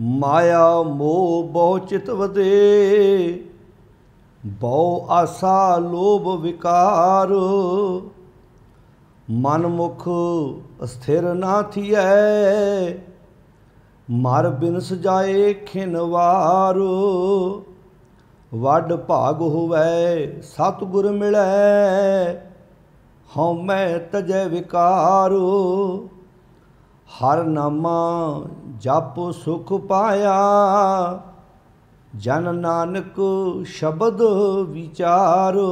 ਮਾਇਆ ਮੋਹ ਬਹੁ ਚਿਤ ਵਦੇ ਬਹੁ ਆਸਾ ਲੋਭ ਵਿਕਾਰ ਮਨ ਮੁਖ ਅਸਥਿਰ ਨਾ ਥੀਐ ਮਰ ਬਿਨਸ ਜਾਏ ਖਿਨਵਾਰ ਵੱਡ ਭਾਗ ਹੋਵੇ ਸਤਗੁਰ ਮਿਲੈ ਹਉ ਮੈਂ ਤਜੈ ਵਿਕਾਰ ਹਰ ਨਾਮਾ ਜਪ ਸੁਖ ਪਾਇਆ ਜਨ ਨਾਨਕ ਸ਼ਬਦ ਵਿਚਾਰੋ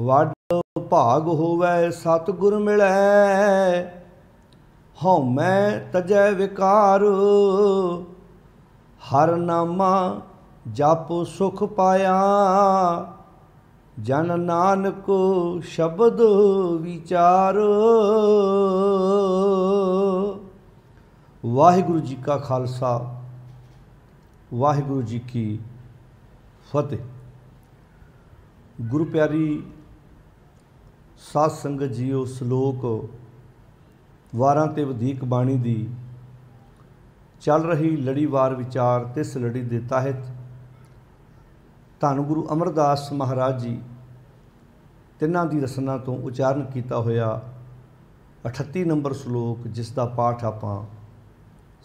ਵੱਡ ਭਾਗ ਹੋਵੇ ਸਤਗੁਰ ਮਿਲੈ ਹਉਮੈ ਤਜੈ ਵਿਕਾਰ ਹਰ ਨਾਮਾ ਜਪ ਸੁਖ ਪਾਇਆ ਜਨ ਨਾਨਕ ਸ਼ਬਦ ਵਿਚਾਰੋ ਵਾਹਿਗੁਰੂ ਜੀ ਕਾ ਖਾਲਸਾ ਵਾਹਿਗੁਰੂ ਜੀ ਕੀ ਫਤਿਹ ਗੁਰੂ ਪਿਆਰੀ ਸਾਧ ਸੰਗਤ ਜੀਓ ਸ਼ਲੋਕ ਵਾਰਾਂ ਤੇ ਵਧੇਕ ਬਾਣੀ ਦੀ ਚੱਲ ਰਹੀ ਲੜੀਵਾਰ ਵਿਚਾਰ ਤਿਸ ਲੜੀ ਦੇ ਤਹਿਤ ਧੰਨ ਗੁਰੂ ਅਮਰਦਾਸ ਮਹਾਰਾਜ ਜੀ ਤਿੰਨਾਂ ਦੀ ਰਸਨਾ ਤੋਂ ਉਚਾਰਨ ਕੀਤਾ ਹੋਇਆ 38 ਨੰਬਰ ਸ਼ਲੋਕ ਜਿਸ ਦਾ ਪਾਠ ਆਪਾਂ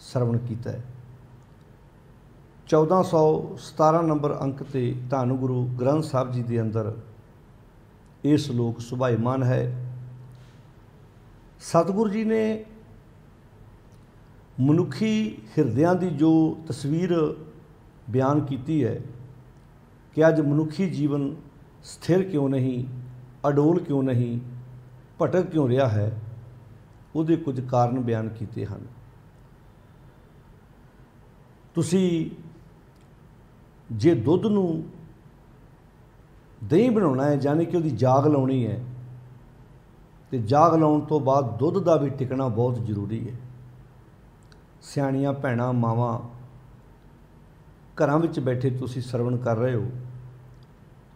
ਸਰਵਣ ਕੀਤਾ ਹੈ 1417 ਨੰਬਰ ਅੰਕ ਤੇ ਧੰਨ ਗੁਰੂ ਗ੍ਰੰਥ ਸਾਹਿਬ ਜੀ ਦੇ ਅੰਦਰ ਇਹ ਸ਼ਲੋਕ ਸੁਭਾਈਮਾਨ ਹੈ ਸਤਿਗੁਰੂ ਜੀ ਨੇ ਮਨੁੱਖੀ ਹਿਰਦਿਆਂ ਦੀ ਜੋ ਤਸਵੀਰ ਬਿਆਨ ਕੀਤੀ ਹੈ ਕਿ ਅੱਜ ਮਨੁੱਖੀ ਜੀਵਨ ਸਥਿਰ ਕਿਉਂ ਨਹੀਂ ਅਡੋਲ ਕਿਉਂ ਨਹੀਂ ਭਟਕ ਕਿਉਂ ਰਿਹਾ ਹੈ ਉਹਦੇ ਕੁਝ ਕਾਰਨ ਬਿਆਨ ਕੀਤੇ ਹਨ ਤੁਸੀਂ ਜੇ ਦੁੱਧ ਨੂੰ ਦਹੀਂ ਬਣਾਉਣਾ ਹੈ ਯਾਨੀ ਕਿ ਉਹਦੀ ਜਾਗ ਲਾਉਣੀ ਹੈ ਤੇ ਜਾਗ ਲਾਉਣ ਤੋਂ ਬਾਅਦ ਦੁੱਧ ਦਾ ਵੀ ਟਿਕਣਾ ਬਹੁਤ ਜ਼ਰੂਰੀ ਹੈ ਸਿਆਣੀਆਂ ਭੈਣਾਂ ਮਾਵਾਂ ਘਰਾਂ ਵਿੱਚ ਬੈਠੇ ਤੁਸੀਂ ਸਰਵਣ ਕਰ ਰਹੇ ਹੋ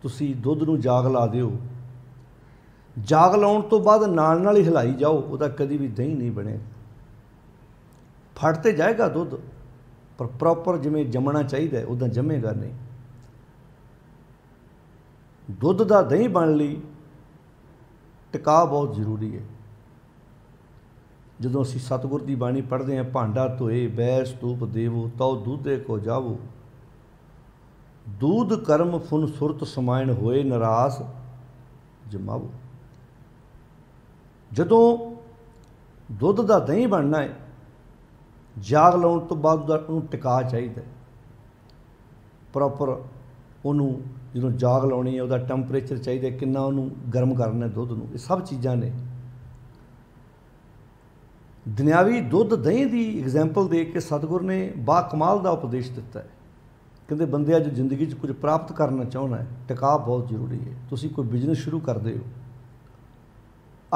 ਤੁਸੀਂ ਦੁੱਧ ਨੂੰ ਜਾਗ ਲਾ ਦਿਓ ਜਾਗ ਲਾਉਣ ਤੋਂ ਬਾਅਦ ਨਾਲ ਨਾਲ ਹੀ ਹਿਲਾਈ ਜਾਓ ਉਹਦਾ ਕਦੀ ਵੀ ਦਹੀਂ ਨਹੀਂ ਬਣੇ ਫਟ ਤੇ ਜਾਏਗਾ ਦੁੱਧ ਪਰ ਪ੍ਰੋਪਰ ਜਿਵੇਂ ਜੰਮਣਾ ਚਾਹੀਦਾ ਹੈ ਉਦਾਂ ਜੰਮੇਗਾ ਨਹੀਂ ਦੁੱਧ ਦਾ ਦਹੀਂ ਬਣ ਲਈ ਟਿਕਾ ਬਹੁਤ ਜ਼ਰੂਰੀ ਹੈ ਜਦੋਂ ਅਸੀਂ ਸਤਿਗੁਰ ਦੀ ਬਾਣੀ ਪੜ੍ਹਦੇ ਹਾਂ ਭਾਂਡਾ ਧੋਏ ਬੈ ਸਤੂਪ ਦੇਵੋ ਤਉ ਦੁੱਧੇ ਕੋ ਜਾਵੋ ਦੂਧ ਕਰਮ ਫੁਨ ਸੁਰਤ ਸਮਾਇਣ ਹੋਏ ਨਰਾਸ ਜਮਾਵੋ ਜਦੋਂ ਦੁੱਧ ਦਾ ਦਹੀਂ ਬਣਨਾ ਹੈ ਜਾਗ ਲਾਉਣ ਤੋਂ ਬਾਅਦ ਉਹਨੂੰ ਟਿਕਾ ਚਾਹੀਦਾ ਪ੍ਰੋਪਰ ਉਹਨੂੰ ਜਦੋਂ ਜਾਗ ਲਾਉਣੀ ਹੈ ਉਹਦਾ ਟੈਂਪਰੇਚਰ ਚਾਹੀਦਾ ਕਿੰਨਾ ਉਹਨੂੰ ਗਰਮ ਕਰਨਾ ਹੈ ਦੁੱਧ ਨੂੰ ਇਹ ਸਭ ਚੀਜ਼ਾਂ ਨੇ ਦੁਨਿਆਵੀ ਦੁੱਧ ਦਹੀਂ ਦੀ ਐਗਜ਼ਾਮਪਲ ਦੇ ਕੇ ਸਤਿਗੁਰ ਨੇ ਬਾ ਕਮਾਲ ਦਾ ਉਪਦੇਸ਼ ਦਿੱਤਾ ਹੈ ਕਹਿੰਦੇ ਬੰਦੇ ਅੱਜ ਜ਼ਿੰਦਗੀ 'ਚ ਕੁਝ ਪ੍ਰਾਪਤ ਕਰਨਾ ਚਾਹੁੰਦਾ ਹੈ ਟਿਕਾ ਬਹੁਤ ਜ਼ਰੂਰੀ ਹੈ ਤੁਸੀਂ ਕੋਈ ਬਿਜ਼ਨਸ ਸ਼ੁਰੂ ਕਰਦੇ ਹੋ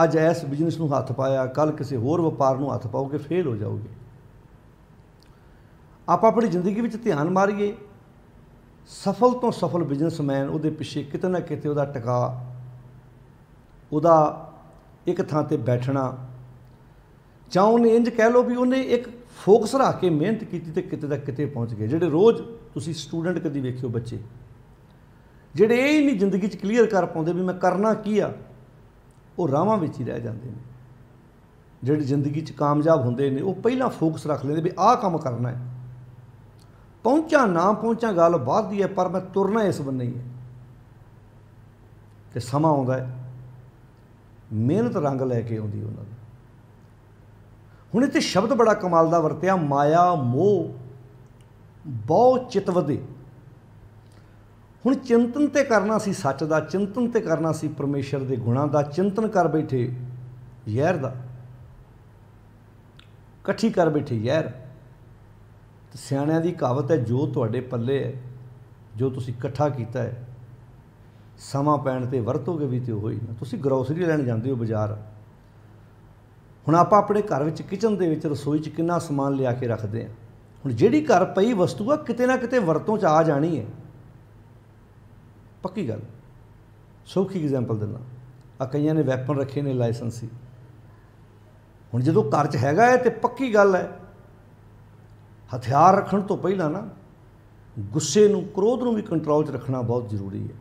ਅੱਜ ਇਸ ਬਿਜ਼ਨਸ ਨੂੰ ਹੱਥ ਪਾਇਆ ਕੱਲ ਕਿਸੇ ਹੋਰ ਵਪਾਰ ਨੂੰ ਹੱਥ ਪਾਓਗੇ ਫੇਲ ਹੋ ਜਾਓਗੇ ਆਪਾਂ ਆਪਣੀ ਜ਼ਿੰਦਗੀ ਵਿੱਚ ਧਿਆਨ ਮਾਰੀਏ ਸਫਲ ਤੋਂ ਸਫਲ ਬਿਜ਼ਨਸਮੈਨ ਉਹਦੇ ਪਿੱਛੇ ਕਿਤੇ ਨਾ ਕਿਤੇ ਉਹਦਾ ਟਿਕਾ ਉਹਦਾ ਇੱਕ ਥਾਂ ਤੇ ਬੈਠਣਾ ਜਾਂ ਉਹਨੇ ਇੰਜ ਕਹਿ ਲਓ ਵੀ ਉਹਨੇ ਇੱਕ ਫੋਕਸ ਰੱਖ ਕੇ ਮਿਹਨਤ ਕੀਤੀ ਤੇ ਕਿਤੇ ਦਾ ਕਿਤੇ ਪਹੁੰਚ ਗਏ ਜਿਹੜੇ ਰੋਜ਼ ਤੁਸੀਂ ਸਟੂਡੈਂਟ ਕਦੀ ਵੇਖਿਓ ਬੱਚੇ ਜਿਹੜੇ ਇਹ ਨਹੀਂ ਜ਼ਿੰਦਗੀ 'ਚ ਕਲੀਅਰ ਕਰ ਪਾਉਂਦੇ ਵੀ ਮੈਂ ਕਰਨਾ ਕੀ ਆ ਉਹ ਰਾਵਾਂ ਵਿੱਚ ਹੀ ਰਹਿ ਜਾਂਦੇ ਨੇ ਜਿਹੜੇ ਜ਼ਿੰਦਗੀ 'ਚ ਕਾਮਯਾਬ ਹੁੰਦੇ ਨੇ ਉਹ ਪਹਿਲਾਂ ਫੋਕਸ ਰੱਖ ਲੈਂਦੇ ਵੀ ਆਹ ਕੰਮ ਕਰਨਾ ਹੈ ਪਹੁੰਚਾ ਨਾ ਪਹੁੰਚਾ ਗੱਲ ਬਾਅਦ ਦੀ ਹੈ ਪਰ ਮੈਂ ਤੁਰਨਾ ਇਸ ਬੰਨੇ ਹੀ ਹੈ ਤੇ ਸਮਾਂ ਆਉਂਦਾ ਹੈ ਮਿਹਨਤ ਰੰਗ ਲੈ ਕੇ ਆਉਂਦੀ ਉਹਨਾਂ ਦੀ ਹੁਣ ਇੱਥੇ ਸ਼ਬਦ ਬੜਾ ਕਮਾਲ ਦਾ ਵਰਤਿਆ ਮਾਇਆ ਮੋਹ ਬਹੁ ਚਿਤਵਦੇ ਹੁਣ ਚਿੰਤਨ ਤੇ ਕਰਨਾ ਸੀ ਸੱਚ ਦਾ ਚਿੰਤਨ ਤੇ ਕਰਨਾ ਸੀ ਪਰਮੇਸ਼ਰ ਦੇ ਗੁਣਾਂ ਦਾ ਚਿੰਤਨ ਕਰ ਬੈਠੇ ਯਹਿਰ ਦਾ ਇਕੱਠੀ ਕਰ ਬੈਠੇ ਯਹਿਰ ਸਿਆਣਿਆਂ ਦੀ ਕਹਾਵਤ ਹੈ ਜੋ ਤੁਹਾਡੇ ਪੱਲੇ ਹੈ ਜੋ ਤੁਸੀਂ ਇਕੱਠਾ ਕੀਤਾ ਹੈ ਸਮਾਂ ਪੈਣ ਤੇ ਵਰਤੋਗੇ ਵੀ ਤੇ ਉਹ ਹੀ ਨਾ ਤੁਸੀਂ ਗਰੋਸਰੀ ਲੈਣ ਜਾਂਦੇ ਹੋ ਬਾਜ਼ਾਰ ਹੁਣ ਆਪਾਂ ਆਪਣੇ ਘਰ ਵਿੱਚ ਕਿਚਨ ਦੇ ਵਿੱਚ ਰਸੋਈ 'ਚ ਕਿੰਨਾ ਸਮਾਨ ਲਿਆ ਕੇ ਰੱਖਦੇ ਆ ਹੁਣ ਜਿਹੜੀ ਘਰ ਪਈ ਵਸਤੂ ਆ ਕਿਤੇ ਨਾ ਕਿਤੇ ਵਰਤੋਂ 'ਚ ਆ ਜਾਣੀ ਹੈ ਪੱਕੀ ਗੱਲ ਸੌਖੀ ਐਗਜ਼ਾਮਪਲ ਦਿੰਦਾ ਆ ਕਈਆਂ ਨੇ ਵੈਪਨ ਰੱਖੇ ਨੇ ਲਾਇਸੈਂਸੀ ਹੁਣ ਜਦੋਂ ਘਰ 'ਚ ਹੈਗਾ ਹੈ ਤੇ ਪੱਕੀ ਗੱਲ ਹੈ ਹਥਿਆਰ ਰੱਖਣ ਤੋਂ ਪਹਿਲਾਂ ਨਾ ਗੁੱਸੇ ਨੂੰ ਕ੍ਰੋਧ ਨੂੰ ਵੀ ਕੰਟਰੋਲ 'ਚ ਰੱਖਣਾ ਬਹੁਤ ਜ਼ਰੂਰੀ ਹੈ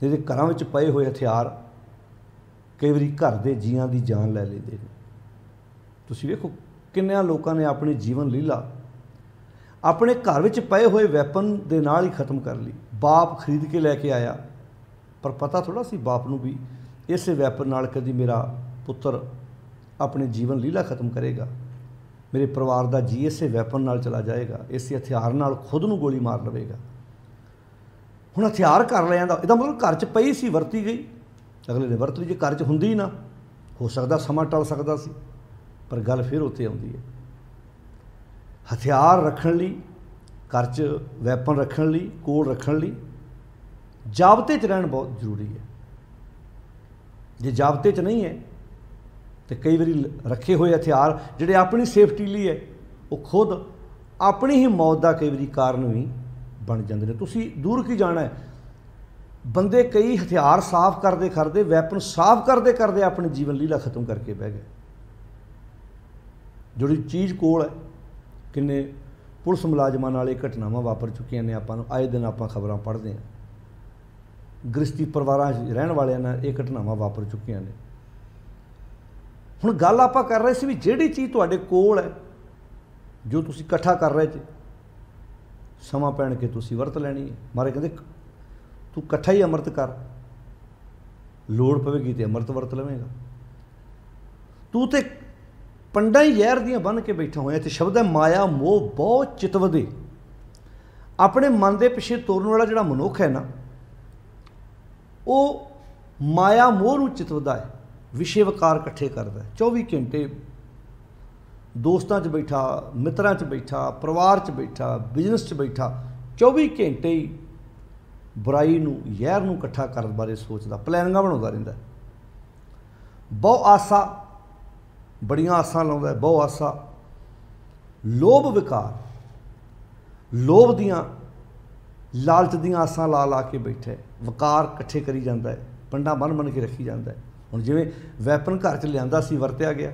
ਜਿਹਦੇ ਘਰਾਂ ਵਿੱਚ ਪਏ ਹੋਏ ਹਥਿਆਰ ਕਈ ਵਾਰੀ ਘਰ ਦੇ ਜੀਆਂ ਦੀ ਜਾਨ ਲੈ ਲੈਂਦੇ ਨੇ ਤੁਸੀਂ ਵੇਖੋ ਕਿੰਨਿਆਂ ਲੋਕਾਂ ਨੇ ਆਪਣੀ ਜੀਵਨ ਲੀਲਾ ਆਪਣੇ ਘਰ ਵਿੱਚ ਪਏ ਹੋਏ ਵੈਪਨ ਦੇ ਨਾਲ ਹੀ ਖਤਮ ਕਰ ਲਈ ਬਾਪ ਖਰੀਦ ਕੇ ਲੈ ਕੇ ਆਇਆ ਪਰ ਪਤਾ ਥੋੜਾ ਸੀ ਬਾਪ ਨੂੰ ਵੀ ਇਸੇ ਵੈਪਨ ਨਾਲ ਕਦੀ ਮੇਰਾ ਪੁੱਤਰ ਆਪਣੇ ਜੀਵਨ ਲੀਲਾ ਖਤਮ ਕਰੇਗਾ ਮੇਰੇ ਪਰਿਵਾਰ ਦਾ ਜੀ ਇਸੇ ਵੈਪਨ ਨਾਲ ਚਲਾ ਜਾਏਗਾ ਇਸੇ ਹਥਿਆਰ ਨਾਲ ਖੁਦ ਨੂੰ ਗੋਲੀ ਮਾਰ ਲਵੇਗਾ ਹੁਣ ਹਥਿਆਰ ਕਰ ਲਿਆ ਦਾ ਇਹਦਾ ਮਤਲਬ ਘਰ 'ਚ ਪਈ ਸੀ ਵਰਤੀ ਗਈ ਅਗਲੇ ਨੇ ਵਰਤ ਲਈ ਜੇ ਘਰ 'ਚ ਹੁੰਦੀ ਨਾ ਹੋ ਸਕਦਾ ਸਮਾਂ ਟਲ ਸਕਦਾ ਸੀ ਪਰ ਗੱਲ ਫਿਰ ਉੱਥੇ ਆਉਂਦੀ ਹੈ ਹਥਿਆਰ ਰੱਖਣ ਲਈ ਘਰ 'ਚ ਵੈਪਨ ਰੱਖਣ ਲਈ ਕੋਲ ਰੱਖਣ ਲਈ ਜਾਬਤੇ 'ਚ ਰਹਿਣ ਬਹੁਤ ਜ਼ਰੂਰੀ ਹੈ ਜੇ ਜਾਬਤੇ 'ਚ ਨਹੀਂ ਹੈ ਤੇ ਕਈ ਵਾਰੀ ਰੱਖੇ ਹੋਏ ਹਥਿਆਰ ਜਿਹੜੇ ਆਪਣੀ ਸੇਫਟੀ ਲਈ ਹੈ ਉਹ ਖੁਦ ਆਪਣੀ ਹੀ ਮੌਤ ਦਾ ਕਈ ਵਾਰੀ ਕਾਰਨ ਵੀ ਬਣ ਜਾਂਦੇ ਨੇ ਤੁਸੀਂ ਦੂਰ ਕੀ ਜਾਣਾ ਹੈ ਬੰਦੇ ਕਈ ਹਥਿਆਰ ਸਾਫ਼ ਕਰਦੇ ਕਰਦੇ ਵੈਪਨ ਸਾਫ਼ ਕਰਦੇ ਕਰਦੇ ਆਪਣੀ ਜੀਵਨ ਲੀਲਾ ਖਤਮ ਕਰਕੇ ਬਹਿ ਗਏ ਜਿਹੜੀ ਚੀਜ਼ ਕੋਲ ਹੈ ਕਿੰਨੇ ਪੁਲਿਸ ਮੁਲਾਜ਼ਮਾਂ ਨਾਲ ਇਹ ਘਟਨਾਵਾਂ ਵਾਪਰ ਚੁੱਕੀਆਂ ਨੇ ਆਪਾਂ ਨੂੰ ਆਏ ਦਿਨ ਆਪਾਂ ਖਬਰਾਂ ਪੜ੍ਹਦੇ ਹਾਂ ਗ੍ਰਸਤੀ ਪਰਿਵਾਰਾਂ ਰਹਿਣ ਵਾਲਿਆਂ ਨਾਲ ਇਹ ਘਟਨਾਵਾਂ ਵਾਪਰ ਚੁੱਕੀਆਂ ਨੇ ਹੁਣ ਗੱਲ ਆਪਾਂ ਕਰ ਰਹੇ ਸੀ ਵੀ ਜਿਹੜੀ ਚੀਜ਼ ਤੁਹਾਡੇ ਕੋਲ ਹੈ ਜੋ ਤੁਸੀਂ ਇਕੱਠਾ ਕਰ ਰਹੇ ਤੇ ਸਮਾਂ ਪੈਣ ਕੇ ਤੁਸੀਂ ਵਰਤ ਲੈਣੀ ਹੈ ਮਾਰੇ ਕਹਿੰਦੇ ਤੂੰ ਇਕੱਠਾ ਹੀ ਅਮਰਤ ਕਰ ਲੋੜ ਪਵੇਗੀ ਤੇ ਅਮਰਤ ਵਰਤ ਲਵੇਂਗਾ ਤੂੰ ਤੇ ਪੰਡਾਂ ਹੀ ਜ਼ਹਿਰ ਦੀਆਂ ਬਨ ਕੇ ਬੈਠਾ ਹੋਇਆ ਤੇ ਸ਼ਬਦ ਹੈ ਮਾਇਆ ਮੋਹ ਬਹੁਤ ਚਿਤਵਦੇ ਆਪਣੇ ਮਨ ਦੇ ਪਿੱਛੇ ਤੁਰਨ ਵਾਲਾ ਜਿਹੜਾ ਮਨੁੱਖ ਹੈ ਨਾ ਉਹ ਮਾਇਆ ਮੋਹ ਨੂੰ ਚਿਤਵਦਾ ਹੈ ਵਿਸ਼ੇ ਵਕਾਰ ਇਕੱਠੇ ਕਰਦਾ 24 ਘੰਟੇ ਦੋਸਤਾਂ 'ਚ ਬੈਠਾ ਮਿੱਤਰਾਂ 'ਚ ਬੈਠਾ ਪਰਿਵਾਰ 'ਚ ਬੈਠਾ ਬਿਜ਼ਨਸ 'ਚ ਬੈਠਾ 24 ਘੰਟੇ ਹੀ ਬੁਰਾਈ ਨੂੰ ਯਹਿਰ ਨੂੰ ਇਕੱਠਾ ਕਰਨ ਬਾਰੇ ਸੋਚਦਾ ਪਲਾਨਿੰਗਾਂ ਬਣਾਉਂਦਾ ਰਹਿੰਦਾ ਬਹੁ ਆਸਾ ਬੜੀਆਂ ਆਸਾਂ ਲਾਉਂਦਾ ਬਹੁ ਆਸਾ ਲੋਭ ਵਿਕਾਰ ਲੋਭ ਦੀਆਂ ਲਾਲਚ ਦੀਆਂ ਆਸਾਂ ਲਾ ਲਾ ਕੇ ਬੈਠਾ ਵਕਾਰ ਇਕੱਠੇ ਕਰੀ ਜਾਂਦਾ ਹੈ ਪੰਡਾ ਮਨ ਮਨ ਕੇ ਰੱਖੀ ਜਾਂਦਾ ਹੈ ਹੁਣ ਜਿਵੇਂ ਵੈਪਨ ਘਰ 'ਚ ਲਿਆਂਦਾ ਸੀ ਵਰਤਿਆ ਗਿਆ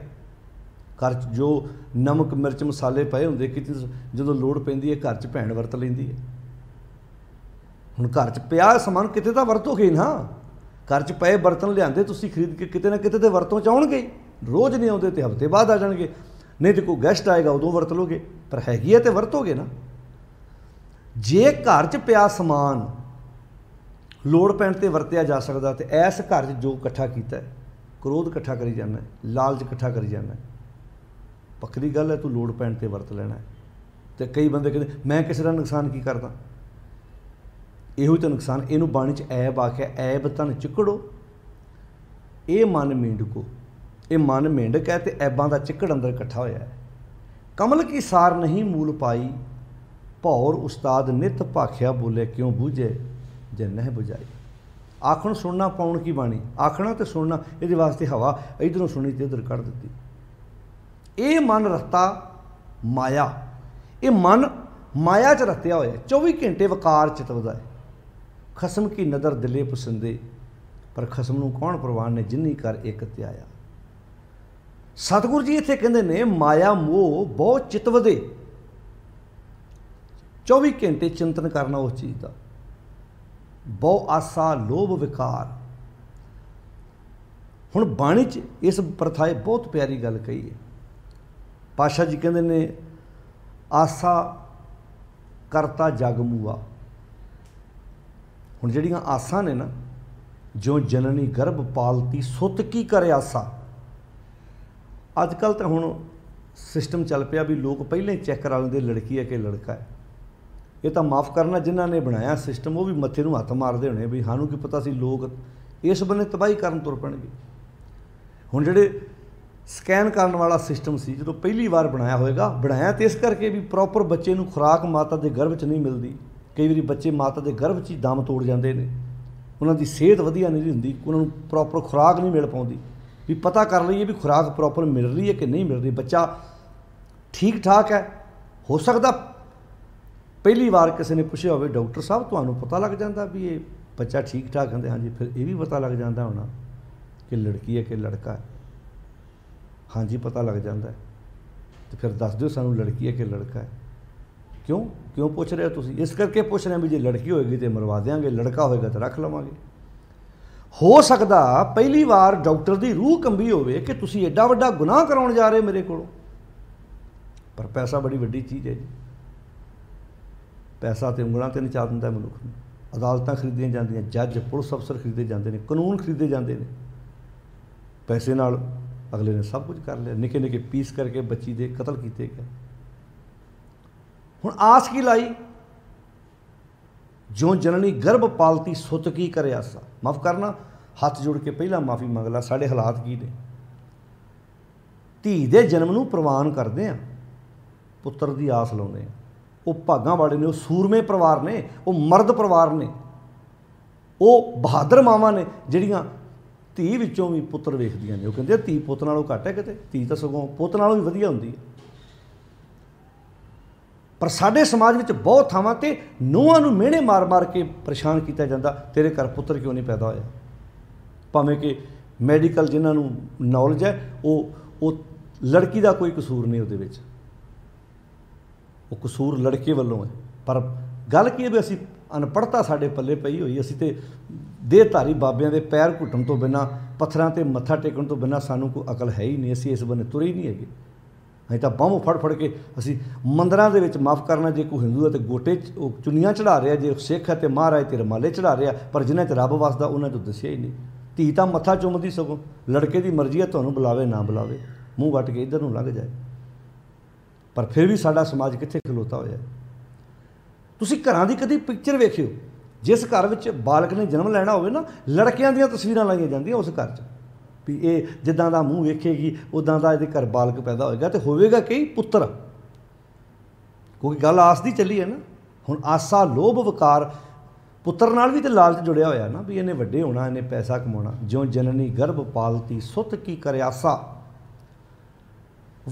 ਘਰ 'ਚ ਜੋ ਨਮਕ ਮਿਰਚ ਮਸਾਲੇ ਪਏ ਹੁੰਦੇ ਕਿ ਜਦੋਂ ਲੋੜ ਪੈਂਦੀ ਹੈ ਘਰ 'ਚ ਭੈਣ ਵਰਤ ਲੈਂਦੀ ਹੈ ਹੁਣ ਘਰ 'ਚ ਪਿਆ ਸਮਾਨ ਕਿਤੇ ਤਾਂ ਵਰਤੋਗੇ ਨਾ ਘਰ 'ਚ ਪਏ ਬਰਤਨ ਲਿਆਂਦੇ ਤੁਸੀਂ ਖਰੀਦ ਕੇ ਕਿਤੇ ਨਾ ਕਿਤੇ ਤੇ ਵਰਤੋਂ ਚ ਆਉਣਗੇ ਰੋਜ਼ ਨਹੀਂ ਆਉਂਦੇ ਤੇ ਹਫਤੇ ਬਾਅਦ ਆ ਜਾਣਗੇ ਨਹੀਂ ਤੇ ਕੋਈ ਗੈਸਟ ਆਏਗਾ ਉਦੋਂ ਵਰਤ ਲੋਗੇ ਪਰ ਹੈਗੀ ਹੈ ਤੇ ਵਰਤੋਗੇ ਨਾ ਜੇ ਘਰ 'ਚ ਪਿਆ ਸਮਾਨ ਲੋੜ ਪੈਣ ਤੇ ਵਰਤਿਆ ਜਾ ਸਕਦਾ ਤੇ ਐਸ ਘਰ 'ਚ ਜੋ ਇਕੱਠਾ ਕੀਤਾ ਕ੍ਰੋਧ ਇਕੱਠਾ ਕਰੀ ਜਾਂਦਾ ਲਾਲਚ ਇਕੱਠਾ ਕਰੀ ਜਾਂਦਾ ਪੱਕੀ ਗੱਲ ਹੈ ਤੂੰ ਲੋੜ ਪੈਣ ਤੇ ਵਰਤ ਲੈਣਾ ਤੇ ਕਈ ਬੰਦੇ ਕਹਿੰਦੇ ਮੈਂ ਕਿਸੇ ਦਾ ਨੁਕਸਾਨ ਕੀ ਕਰਦਾ ਇਹੋ ਹੀ ਤਾਂ ਨੁਕਸਾਨ ਇਹਨੂੰ ਬਾਣੀ 'ਚ ਐਬ ਆਖਿਆ ਐਬ ਤਨ ਚਿਕੜੋ ਇਹ ਮਨ ਕੋ ਇਹ ਮਨ ਮੀਂਡ ਕਹੇ ਤੇ ਐਬਾਂ ਦਾ ਚਿਕੜ ਅੰਦਰ ਇਕੱਠਾ ਹੋਇਆ ਹੈ ਕਮਲ ਕੀ ਸਾਰ ਨਹੀਂ ਮੂਲ ਪਾਈ ਭੌਰ ਉਸਤਾਦ ਨਿਤ ਭਾਖਿਆ ਬੋਲੇ ਕਿਉਂ ਬੂਝੇ ਜੇ ਨਹਿ ਬੁਝਾਈ ਆਖਣ ਸੁਣਨਾ ਪਾਉਣ ਕੀ ਬਾਣੀ ਆਖਣਾ ਤੇ ਸੁਣਨਾ ਇਹਦੇ ਵਾਸਤੇ ਹਵਾ ਇਧਰੋਂ ਸੁਣੀ ਤੇ ਉਧਰ ਕੱਢ ਦਿੱਤੀ ਇਹ ਮਨ ਰਸਤਾ ਮਾਇਆ ਇਹ ਮਨ ਮਾਇਆ ਚ ਰਤਿਆ ਹੋਇਆ 24 ਘੰਟੇ ਵਕਾਰ ਚਿਤਵਦਾ ਹੈ ਖਸਮ ਕੀ ਨਦਰ ਦਿਲੇ ਪਸੰਦੇ ਪਰ ਖਸਮ ਨੂੰ ਕੌਣ ਪ੍ਰਵਾਨ ਨੇ ਜਿੰਨੀ ਕਰ ਇੱਕ ਧਿਆਇਆ ਸਤਗੁਰ ਜੀ ਇੱਥੇ ਕਹਿੰਦੇ ਨੇ ਮਾਇਆ ਮੋਹ ਬਹੁਤ ਚਿਤਵਦੇ 24 ਘੰਟੇ ਚਿੰਤਨ ਕਰਨਾ ਉਸ ਚੀਜ਼ ਦਾ ਬਹੁ ਆਸਾ ਲੋਭ ਵਿਕਾਰ ਹੁਣ ਬਾਣੀ 'ਚ ਇਸ ਪ੍ਰਥਾਏ ਬਹੁਤ ਪਿਆਰੀ ਗੱਲ ਕਹੀ ਹੈ ਪਾਸ਼ਾ ਜੀ ਕਹਿੰਦੇ ਨੇ ਆਸਾ ਕਰਤਾ ਜਗ ਮੂਆ ਹੁਣ ਜਿਹੜੀਆਂ ਆਸਾਂ ਨੇ ਨਾ ਜੋ ਜਨਨੀ ਗਰਭ ਪਾਲਤੀ ਸੁੱਤ ਕੀ ਕਰੇ ਆਸਾ ਅੱਜ ਕੱਲ ਤਾਂ ਹੁਣ ਸਿਸਟਮ ਚੱਲ ਪਿਆ ਵੀ ਲੋਕ ਪਹਿਲੇ ਚੈੱਕ ਕਰਾ ਲੈਂਦੇ ਲੜਕੀ ਹੈ ਕਿ ਲੜਕਾ ਹੈ ਇਹ ਤਾਂ ਮਾਫ ਕਰਨਾ ਜਿਨ੍ਹਾਂ ਨੇ ਬਣਾਇਆ ਸਿਸਟਮ ਉਹ ਵੀ ਮੱਥੇ ਨੂੰ ਹੱਥ ਮਾਰਦੇ ਹੋਣੇ ਵੀ ਸਾਨੂੰ ਕੀ ਪਤਾ ਸੀ ਲੋਕ ਇਸ ਬੰਨੇ ਤਬਾਹੀ ਕਰਨ ਤੁਰ ਪੈਣਗੇ ਹੁਣ ਜਿਹੜੇ ਸਕੈਨ ਕਰਨ ਵਾਲਾ ਸਿਸਟਮ ਸੀ ਜਦੋਂ ਪਹਿਲੀ ਵਾਰ ਬਣਾਇਆ ਹੋਵੇਗਾ ਬਣਾਇਆ ਤੇ ਇਸ ਕਰਕੇ ਵੀ ਪ੍ਰੋਪਰ ਬੱਚੇ ਨੂੰ ਖੁਰਾਕ ਮਾਤਾ ਦੇ ਗਰਭ 'ਚ ਨਹੀਂ ਮਿਲਦੀ ਕਈ ਵਾਰੀ ਬੱਚੇ ਮਾਤਾ ਦੇ ਗਰਭ 'ਚ ਹੀ ਦਮ ਤੋੜ ਜਾਂਦੇ ਨੇ ਉਹਨਾਂ ਦੀ ਸਿਹਤ ਵਧੀਆ ਨਹੀਂ ਹੁੰਦੀ ਉਹਨਾਂ ਨੂੰ ਪ੍ਰੋਪਰ ਖੁਰਾਕ ਨਹੀਂ ਮਿਲ ਪਾਉਂਦੀ ਵੀ ਪਤਾ ਕਰ ਲਈਏ ਵੀ ਖੁਰਾਕ ਪ੍ਰੋਪਰ ਮਿਲ ਰਹੀ ਹੈ ਕਿ ਨਹੀਂ ਮਿਲ ਰਹੀ ਬੱਚਾ ਠੀਕ ਠਾਕ ਹੈ ਹੋ ਸਕਦਾ ਪਹਿਲੀ ਵਾਰ ਕਿਸੇ ਨੇ ਪੁੱਛਿਆ ਹੋਵੇ ਡਾਕਟਰ ਸਾਹਿਬ ਤੁਹਾਨੂੰ ਪਤਾ ਲੱਗ ਜਾਂਦਾ ਵੀ ਇਹ ਬੱਚਾ ਠੀਕ ਠਾਕ ਹੁੰਦੇ ਹਾਂਜੀ ਫਿਰ ਇਹ ਵੀ ਪਤਾ ਲੱਗ ਜਾਂਦਾ ਹੋਣਾ ਕਿ ਲੜਕੀ ਹੈ ਕਿ ਲੜਕਾ ਹੈ ਹਾਂਜੀ ਪਤਾ ਲੱਗ ਜਾਂਦਾ ਤੇ ਫਿਰ ਦੱਸ ਦਿਓ ਸਾਨੂੰ ਲੜਕੀ ਹੈ ਕਿ ਲੜਕਾ ਹੈ ਕਿਉਂ ਕਿਉਂ ਪੁੱਛ ਰਹੇ ਹੋ ਤੁਸੀਂ ਇਸ ਕਰਕੇ ਪੁੱਛ ਰਹੇ ਵੀ ਜੇ ਲੜਕੀ ਹੋਏਗੀ ਤੇ ਮਰਵਾ ਦੇਾਂਗੇ ਲੜਕਾ ਹੋਏਗਾ ਤਾਂ ਰੱਖ ਲਵਾਂਗੇ ਹੋ ਸਕਦਾ ਪਹਿਲੀ ਵਾਰ ਡਾਕਟਰ ਦੀ ਰੂਹ ਕੰਬੀ ਹੋਵੇ ਕਿ ਤੁਸੀਂ ਐਡਾ ਵੱਡਾ ਗੁਨਾਹ ਕਰਾਉਣ ਜਾ ਰਹੇ ਮੇਰੇ ਕੋਲੋਂ ਪਰ ਪੈਸਾ ਬੜੀ ਵੱਡੀ ਚੀਜ਼ ਹੈ ਜੀ ਪੈਸਾ ਤੇ ਉਂਗਲਾਂ ਤੇ ਨਚਾ ਦਿੰਦਾ ਮਨੁੱਖ ਨੂੰ ਅਦਾਲਤਾਂ ਖਰੀਦੀਆਂ ਜਾਂਦੀਆਂ ਜੱਜ ਪੁਲਿਸ ਅਫਸਰ ਖਰੀਦੇ ਜਾਂਦੇ ਨੇ ਕਾਨੂੰਨ ਖਰੀਦੇ ਜਾਂਦੇ ਨੇ ਪੈਸੇ ਨਾਲ ਅਗਲੇ ਨੇ ਸਭ ਕੁਝ ਕਰ ਲਿਆ ਨਿੱਕੇ ਨਿੱਕੇ ਪੀਸ ਕਰਕੇ ਬੱਚੀ ਦੇ ਕਤਲ ਕੀਤੇ ਗਏ ਹੁਣ ਆਸ ਕੀ ਲਾਈ ਜੋ ਜਨਨੀ ਗਰਭ ਪਾਲਤੀ ਸੁਤ ਕੀ ਕਰਿਆ ਸਾ ਮਾਫ ਕਰਨਾ ਹੱਥ ਜੋੜ ਕੇ ਪਹਿਲਾਂ ਮਾਫੀ ਮੰਗ ਲਾ ਸਾਡੇ ਹਾਲਾਤ ਕੀ ਨੇ ਧੀ ਦੇ ਜਨਮ ਨੂੰ ਪ੍ਰਵਾਨ ਕਰਦੇ ਆ ਪੁੱਤਰ ਦੀ ਆਸ ਲਾਉਂਦੇ ਆ ਉਹ ਭਾਗਾਂ ਵਾਲੇ ਨੇ ਉਹ ਸੂਰਮੇ ਪਰਿਵਾਰ ਨੇ ਉਹ ਮਰਦ ਪਰਿਵਾਰ ਨੇ ਉਹ ਬਹਾਦਰ ਮਾਵਾਂ ਨੇ ਜਿਹੜੀਆਂ ਧੀ ਵਿੱਚੋਂ ਵੀ ਪੁੱਤਰ ਵੇਖਦੀਆਂ ਨੇ ਉਹ ਕਹਿੰਦੇ ਧੀ ਪੁੱਤ ਨਾਲੋਂ ਘੱਟ ਹੈ ਕਿਤੇ ਧੀ ਤਾਂ ਸਗੋਂ ਪੁੱਤ ਨਾਲੋਂ ਵੀ ਵਧੀਆ ਹੁੰਦੀ ਹੈ ਪਰ ਸਾਡੇ ਸਮਾਜ ਵਿੱਚ ਬਹੁਤ ਥਾਵਾਂ ਤੇ ਨੂਹਾਂ ਨੂੰ ਮਿਹਣੇ ਮਾਰ-ਮਾਰ ਕੇ ਪਰੇਸ਼ਾਨ ਕੀਤਾ ਜਾਂਦਾ ਤੇਰੇ ਘਰ ਪੁੱਤਰ ਕਿਉਂ ਨਹੀਂ ਪੈਦਾ ਹੋਇਆ ਭਾਵੇਂ ਕਿ ਮੈਡੀਕਲ ਜਿਨ੍ਹਾਂ ਨੂੰ ਨੌਲੇਜ ਹੈ ਉਹ ਉਹ ਲੜਕੀ ਦਾ ਕੋਈ ਕਸੂਰ ਨਹੀਂ ਉਹਦੇ ਵਿੱਚ ਉਹ ਕਸੂਰ ਲੜਕੇ ਵੱਲੋਂ ਹੈ ਪਰ ਗੱਲ ਕੀ ਹੈ ਵੀ ਅਸੀਂ ਅਨਪੜਤਾ ਸਾਡੇ ਪੱਲੇ ਪਈ ਹੋਈ ਅਸੀਂ ਤੇ ਦੇਹਧਾਰੀ ਬਾਬਿਆਂ ਦੇ ਪੈਰ ਘੁੱਟਣ ਤੋਂ ਬਿਨਾ ਪੱਥਰਾਂ ਤੇ ਮੱਥਾ ਟੇਕਣ ਤੋਂ ਬਿਨਾ ਸਾਨੂੰ ਕੋਈ ਅਕਲ ਹੈ ਹੀ ਨਹੀਂ ਅਸੀਂ ਇਸ ਬੰਨੇ ਤੁਰੇ ਹੀ ਨਹੀਂ ਹੈਗੇ ਅਸੀਂ ਤਾਂ ਬੰਮ ਫੜ ਫੜ ਕੇ ਅਸੀਂ ਮੰਦਰਾਂ ਦੇ ਵਿੱਚ ਮਾਫ ਕਰਨਾ ਜੇ ਕੋਈ ਹਿੰਦੂ ਹੈ ਤੇ ਗੋਟੇ ਉਹ ਚੁੰਨੀਆਂ ਚੜਾ ਰਿਹਾ ਜੇ ਸਿੱਖ ਹੈ ਤੇ ਮਹਾਰਾਜ ਤੇ ਰਮਾਲੇ ਚੜਾ ਰਿਹਾ ਪਰ ਜਿਨ੍ਹਾਂ ਤੇ ਰੱਬ ਵਸਦਾ ਉਹਨਾਂ ਨੂੰ ਦੱਸਿਆ ਹੀ ਨਹੀਂ ਧੀ ਤਾਂ ਮੱਥਾ ਚੁੰਮਦੀ ਸਗੋਂ ਲੜਕੇ ਦੀ ਮਰਜ਼ੀ ਹੈ ਤੁਹਾਨੂੰ ਬੁਲਾਵੇ ਨਾ ਬੁਲਾਵੇ ਮੂੰਹ ਵਟ ਕੇ ਇਧਰ ਨੂੰ ਲੱਗ ਜਾਏ ਪਰ ਫਿਰ ਵੀ ਸਾਡਾ ਸਮਾਜ ਕਿੱਥੇ ਖਲੋਤਾ ਹੋਇਆ ਤੁਸੀਂ ਘਰਾਂ ਦੀ ਕਦੀ ਪਿਕਚਰ ਵੇਖਿਓ ਜਿਸ ਘਰ ਵਿੱਚ ਬਾਲਕ ਨੇ ਜਨਮ ਲੈਣਾ ਹੋਵੇ ਨਾ ਲੜਕਿਆਂ ਦੀਆਂ ਤਸਵੀਰਾਂ ਲਾਈਆਂ ਜਾਂਦੀਆਂ ਉਸ ਘਰ 'ਚ ਵੀ ਇਹ ਜਿੱਦਾਂ ਦਾ ਮੂੰਹ ਵੇਖੇਗੀ ਉਦਾਂ ਦਾ ਇਹਦੇ ਘਰ ਬਾਲਕ ਪੈਦਾ ਹੋਏਗਾ ਤੇ ਹੋਵੇਗਾ ਕਈ ਪੁੱਤਰ ਕੋਈ ਗੱਲ ਆਸ ਦੀ ਚੱਲੀ ਹੈ ਨਾ ਹੁਣ ਆਸਾ ਲੋਭ ਵਕਾਰ ਪੁੱਤਰ ਨਾਲ ਵੀ ਤੇ ਲਾਲਚ ਜੁੜਿਆ ਹੋਇਆ ਨਾ ਵੀ ਇਹਨੇ ਵੱਡੇ ਹੋਣਾ ਇਹਨੇ ਪੈਸਾ ਕਮਾਉਣਾ ਜਿਉਂ ਜਨਨੀ ਗਰਭ ਪਾਲਤੀ ਸੁੱਤ ਕੀ ਕਰਿਆਸਾ